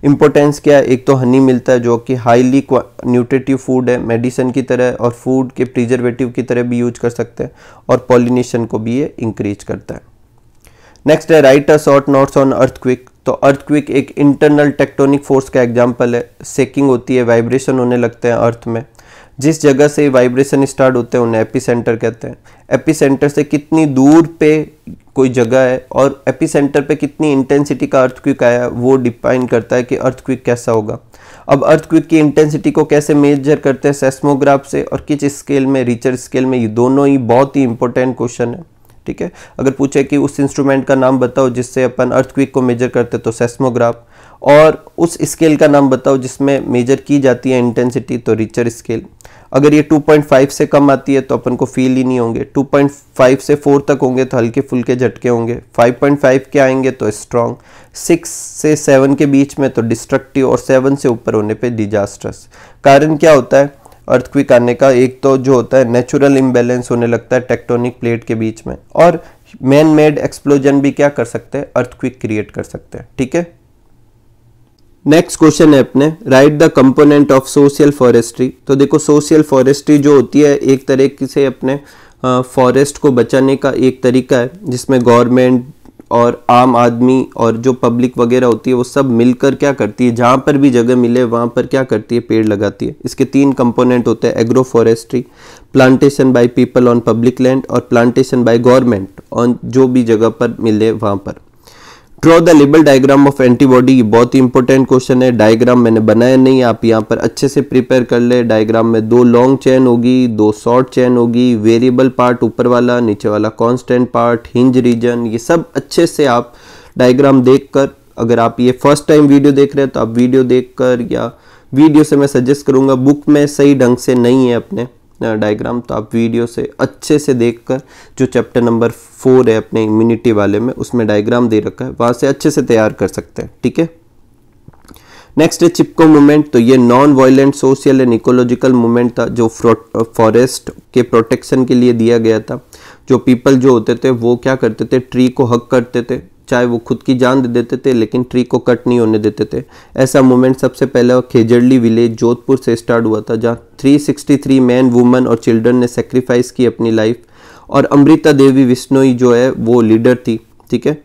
इम्पोर्टेंस क्या है एक तो हनी मिलता है जो कि हाईली न्यूट्रिटिव फूड है मेडिसिन की तरह और फूड के प्रिजर्वेटिव की तरह भी यूज कर सकते हैं और पॉलिनेशन को भी ये इंक्रीज करता है नेक्स्ट है write a short notes on earthquake तो अर्थक्विक एक इंटरनल टेक्टोनिक फोर्स का एग्जाम्पल है सेकिंग होती है वाइब्रेशन होने लगते हैं अर्थ में जिस जगह से वाइब्रेशन स्टार्ट होते हैं उन्हें एपी सेंटर कहते हैं एपिसेंटर से कितनी दूर पे कोई जगह है और एपिसेंटर पे कितनी इंटेंसिटी का अर्थक्विक आया वो डिफाइन करता है कि अर्थक्विक कैसा होगा अब अर्थक्विक की इंटेंसिटी को कैसे मेजर करते हैं सेस्मोग्राफ से और किस स्केल में रिचर स्केल में ये दोनों ही बहुत ही इंपॉर्टेंट क्वेश्चन है ठीक है अगर पूछे कि उस इंस्ट्रूमेंट का नाम बताओ जिससे अपन अर्थक्विक को मेजर करते तो सेस्मोग्राफ और उस स्केल का नाम बताओ जिसमें मेजर की जाती है इंटेंसिटी तो रिचर स्केल अगर ये 2.5 से कम आती है तो अपन को फील ही नहीं होंगे 2.5 से 4 तक होंगे तो हल्के फुल्के झटके होंगे 5.5 के आएंगे तो स्ट्रांग 6 से 7 के बीच में तो डिस्ट्रक्टिव और 7 से ऊपर होने पे डिजास्टर्स कारण क्या होता है अर्थक्विक आने का एक तो जो होता है नेचुरल इम्बेलेंस होने लगता है टेक्टोनिक प्लेट के बीच में और मैन मेड एक्सप्लोजन भी क्या कर सकते हैं अर्थक्विक क्रिएट कर सकते हैं ठीक है नेक्स्ट क्वेश्चन है अपने write the component of social forestry तो देखो सोशल फॉरेस्ट्री जो होती है एक तरीके से अपने फॉरेस्ट को बचाने का एक तरीका है जिसमें गवर्नमेंट और आम आदमी और जो पब्लिक वगैरह होती है वो सब मिलकर क्या करती है जहाँ पर भी जगह मिले वहाँ पर क्या करती है पेड़ लगाती है इसके तीन कंपोनेंट होते हैं agro forestry plantation by people on public land और प्लांटेशन बाय गवर्नमेंट ऑन जो भी जगह पर मिले वहाँ पर draw the label diagram of antibody ये बहुत ही इंपॉर्टेंट क्वेश्चन है डायग्राम मैंने बनाया नहीं आप यहाँ पर अच्छे से प्रिपेयर कर ले डायग्राम में दो लॉन्ग चैन होगी दो शॉर्ट चैन होगी वेरिएबल पार्ट ऊपर वाला नीचे वाला कांस्टेंट पार्ट हिंज रीजन ये सब अच्छे से आप डायग्राम देखकर अगर आप ये फर्स्ट टाइम वीडियो देख रहे हैं तो आप वीडियो देख या वीडियो से मैं सजेस्ट करूँगा बुक में सही ढंग से नहीं है अपने डायग्राम तो आप वीडियो से अच्छे से देखकर जो चैप्टर नंबर फोर है अपने इम्यूनिटी वाले में उसमें डायग्राम दे रखा है वहाँ से अच्छे से तैयार कर सकते हैं ठीक है नेक्स्ट है चिपको मूवमेंट तो ये non violent social and ecological movement था जो फॉरेस्ट के प्रोटेक्शन के लिए दिया गया था जो पीपल जो होते थे वो क्या करते थे ट्री को हक करते थे चाहे वो खुद की जान दे देते थे लेकिन ट्री को कट नहीं होने देते थे ऐसा मूवमेंट सबसे पहले खेजड़ली विलेज जोधपुर से स्टार्ट हुआ था जहाँ 363 मैन वुमेन और चिल्ड्रन ने सेक्रीफाइस की अपनी लाइफ और अमृता देवी विश्नोई जो है वो लीडर थी ठीक है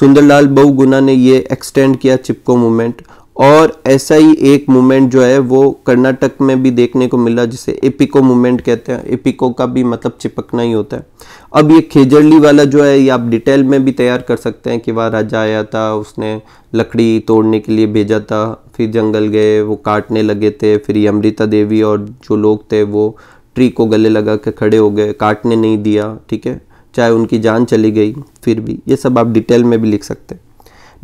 सुंदरलाल बहुगुना ने ये एक्सटेंड किया चिपको मूवमेंट और ऐसा ही एक मूवमेंट जो है वो कर्नाटक में भी देखने को मिला जिसे एपिको मूवमेंट कहते हैं एपिको का भी मतलब चिपकना ही होता है अब ये खेजड़ली वाला जो है ये आप डिटेल में भी तैयार कर सकते हैं कि वह राजा आया था उसने लकड़ी तोड़ने के लिए भेजा था फिर जंगल गए वो काटने लगे थे फिर ये अमृता देवी और जो लोग थे वो ट्री को गले लगा के खड़े हो गए काटने नहीं दिया ठीक है चाहे उनकी जान चली गई फिर भी ये सब आप डिटेल में भी लिख सकते हैं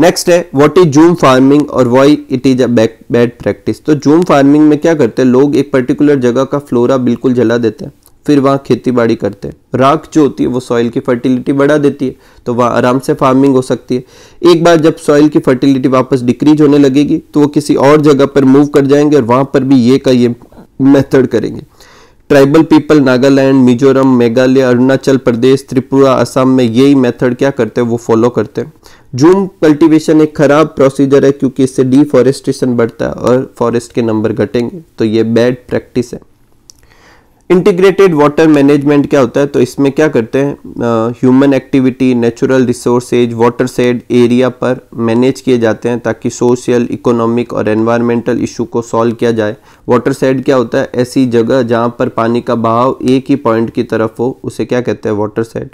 नेक्स्ट है व्हाट इज जूम फार्मिंग और why it is a bad practice तो जूम फार्मिंग में क्या करते हैं लोग एक पर्टिकुलर जगह का फ्लोरा बिल्कुल जला देते हैं फिर वहाँ खेती बाड़ी करते हैं राख जो होती है वो सॉइल की फर्टिलिटी बढ़ा देती है तो वहाँ आराम से फार्मिंग हो सकती है एक बार जब सॉइल की फर्टिलिटी वापस डिक्रीज होने लगेगी तो वो किसी और जगह पर मूव कर जाएंगे और वहाँ पर भी ये का ये मेथड करेंगे ट्राइबल पीपल नागालैंड मिजोरम मेघालय अरुणाचल प्रदेश त्रिपुरा असम में यही मेथड क्या करते हैं वो फॉलो करते हैं जूम कल्टीवेशन एक ख़राब प्रोसीजर है क्योंकि इससे डिफॉरेस्टेशन बढ़ता है और फॉरेस्ट के नंबर घटेंगे तो ये बैड प्रैक्टिस है इंटीग्रेटेड वाटर मैनेजमेंट क्या होता है तो इसमें क्या करते हैं human activity natural resources watershed area पर मैनेज किए जाते हैं ताकि सोशल इकोनॉमिक और एनवायरमेंटल इशू को सॉल्व किया जाए वाटर साइड क्या होता है ऐसी जगह जहाँ पर पानी का बहाव एक ही पॉइंट की तरफ हो उसे क्या कहते हैं watershed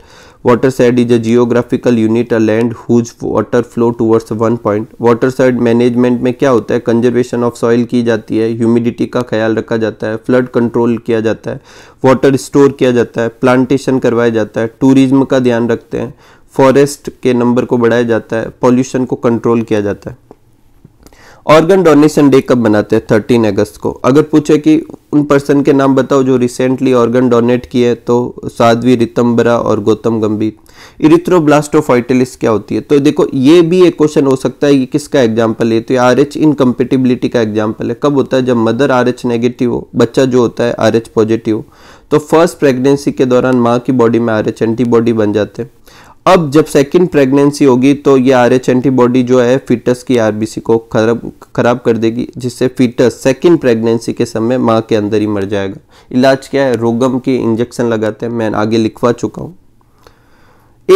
watershed is a geographical unit a land whose water flow towards one point watershed management में क्या होता है कंजर्वेशन ऑफ सॉइल की जाती है ह्यूमिडिटी का ख्याल रखा जाता है फ्लड कंट्रोल किया जाता है वाटर स्टोर किया जाता है प्लांटेशन करवाया जाता है टूरिज्म का ध्यान रखते हैं फॉरेस्ट के नंबर को बढ़ाया जाता है पॉल्यूशन को कंट्रोल किया जाता है ऑर्गन डोनेशन डे कब मनाते हैं थर्टीन अगस्त को अगर पूछे कि उन पर्सन के नाम बताओ जो रिसेंटली ऑर्गन डोनेट किए तो साध्वी रितंबरा और गौतम गंभीर इरिथ्रोब्लास्टोफाइटिलिस क्या होती है तो देखो ये भी एक क्वेश्चन हो सकता है कि किसका एग्जाम्पल है तो ये आर एच इनकम्पेटिबिलिटी का एग्जाम्पल है कब होता है जब मदर आर एच नेगेटिव हो बच्चा जो होता है आर एच पॉजिटिव हो तो फर्स्ट प्रेगनेंसी के दौरान माँ की बॉडी में आर एच एंटीबॉडी बन जाते हैं अब जब सेकंड प्रेगनेंसी होगी तो ये आर एच एंटीबॉडी जो है फीटस की आरबीसी को खराब खराब कर देगी जिससे फीटस सेकंड प्रेगनेंसी के समय माँ के अंदर ही मर जाएगा इलाज क्या है रोगम की इंजेक्शन लगाते हैं मैं आगे लिखवा चुका हूँ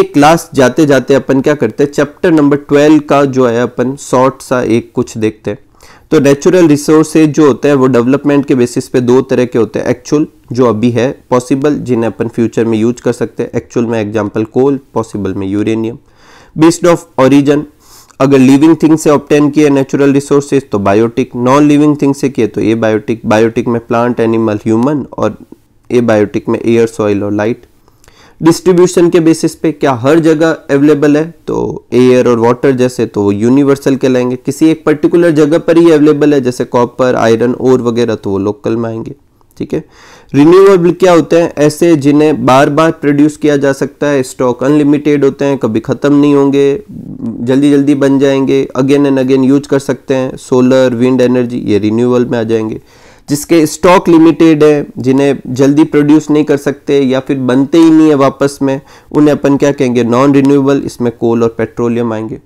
एक क्लास जाते जाते अपन क्या करते हैं चैप्टर नंबर ट्वेल्व का जो है अपन शॉर्ट सा एक कुछ देखते हैं तो नेचुरल रिसोर्सेज जो होते हैं वो डेवलपमेंट के बेसिस पे दो तरह के होते हैं एक्चुअल जो अभी है पॉसिबल जिन्हें अपन फ्यूचर में यूज कर सकते हैं एक्चुअल में एग्जांपल कोल पॉसिबल में यूरेनियम बेस्ड ऑफ ओरिजन अगर लिविंग थिंग से ऑप्टेन किए नेचुरल रिसोर्सेज तो बायोटिक नॉन लिविंग थिंग से किए तो ए बायोटिक बायोटिक में प्लांट एनिमल ह्यूमन और ए बायोटिक में एयर सॉइल और लाइट डिस्ट्रीब्यूशन के बेसिस पे क्या हर जगह अवेलेबल है तो एयर और वाटर जैसे तो वो यूनिवर्सल के लाएंगे किसी एक पर्टिकुलर जगह पर ही अवेलेबल है जैसे कॉपर आयरन और वगैरह तो वो लोकल में आएंगे ठीक है रिन्यूएबल क्या होते हैं ऐसे जिन्हें बार बार प्रोड्यूस किया जा सकता है स्टॉक अनलिमिटेड होते हैं कभी ख़त्म नहीं होंगे जल्दी जल्दी बन जाएंगे अगेन एंड अगेन यूज कर सकते हैं सोलर विंड एनर्जी ये रिन्यूएबल में आ जाएंगे जिसके स्टॉक लिमिटेड है जिन्हें जल्दी प्रोड्यूस नहीं कर सकते या फिर बनते ही नहीं है वापस में उन्हें अपन क्या कहेंगे नॉन रिन्यूएबल इसमें कोल और पेट्रोलियम आएंगे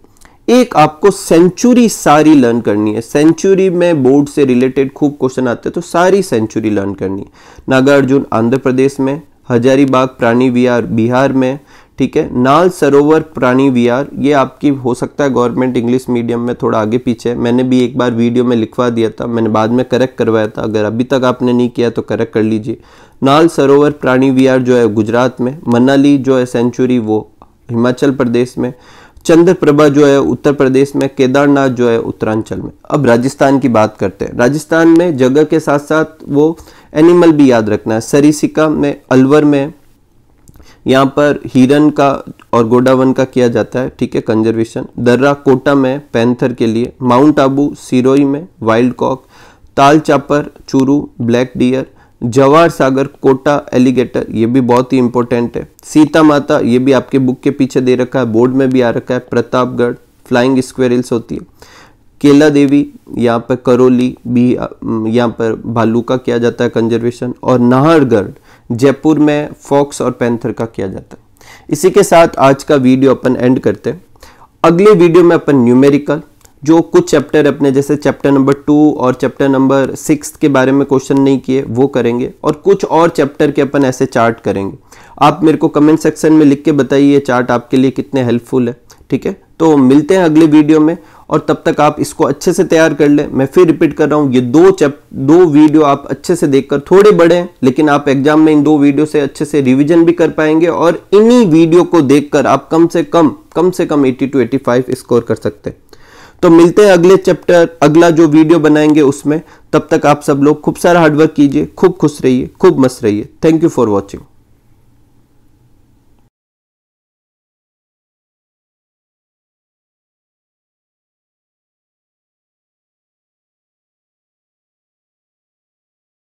एक आपको सेंचुरी सारी लर्न करनी है सेंचुरी में बोर्ड से रिलेटेड खूब क्वेश्चन आते हैं तो सारी सेंचुरी लर्न करनी है नागार्जुन आंध्र प्रदेश में हजारीबाग प्राणी विहार बिहार में ठीक है नाल सरोवर प्राणी विहार ये आपकी हो सकता है गवर्नमेंट इंग्लिश मीडियम में थोड़ा आगे पीछे मैंने भी एक बार वीडियो में लिखवा दिया था मैंने बाद में करेक्ट करवाया था अगर अभी तक आपने नहीं किया तो करेक्ट कर लीजिए नाल सरोवर प्राणी विहार जो है गुजरात में मनाली जो है सेंचुरी वो हिमाचल प्रदेश में चंद्रप्रभा जो है उत्तर प्रदेश में केदारनाथ जो है उत्तरांचल में अब राजस्थान की बात करते हैं राजस्थान में जगह के साथ साथ वो एनिमल भी याद रखना है सरीसिका में अलवर में यहाँ पर हिरन का और गोडावन का किया जाता है ठीक है कंजर्वेशन दर्रा कोटा में पैंथर के लिए माउंट आबू सिरोई में wild cock Tal Chhapar Churu black deer Jawahar Sagar Kota alligator ये भी बहुत ही इंपॉर्टेंट है सीता माता ये भी आपके बुक के पीछे दे रखा है बोर्ड में भी आ रखा है प्रतापगढ़ फ्लाइंग स्क्वेरल्स होती है केला देवी यहाँ पर करोली भी यहाँ पर भालू का किया जाता है कंजर्वेशन और नाहरगढ़ जयपुर में फॉक्स और पैंथर का किया जाता है इसी के साथ आज का वीडियो अपन एंड करते हैं अगले वीडियो में अपन न्यूमेरिकल जो कुछ चैप्टर अपने जैसे चैप्टर नंबर टू और चैप्टर नंबर सिक्स के बारे में क्वेश्चन नहीं किए वो करेंगे और कुछ और चैप्टर के अपन ऐसे चार्ट करेंगे आप मेरे को कमेंट सेक्शन में लिख के बताइए चार्ट आपके लिए कितने हेल्पफुल है ठीक है तो मिलते हैं अगले वीडियो में और तब तक आप इसको अच्छे से तैयार कर लें मैं फिर रिपीट कर रहा हूँ ये दो चैप दो वीडियो आप अच्छे से देखकर थोड़े बड़े लेकिन आप एग्जाम में इन दो वीडियो से अच्छे से रिविजन भी कर पाएंगे और इन्हीं वीडियो को देखकर आप कम से कम कम से कम 80 टू 85 स्कोर कर सकते हैं तो मिलते हैं अगले चैप्टर अगला जो वीडियो बनाएंगे उसमें तब तक आप सब लोग खूब सारा हार्डवर्क कीजिए खूब खुश रहिए खूब मस्त रहिए थैंक यू फॉर वॉचिंग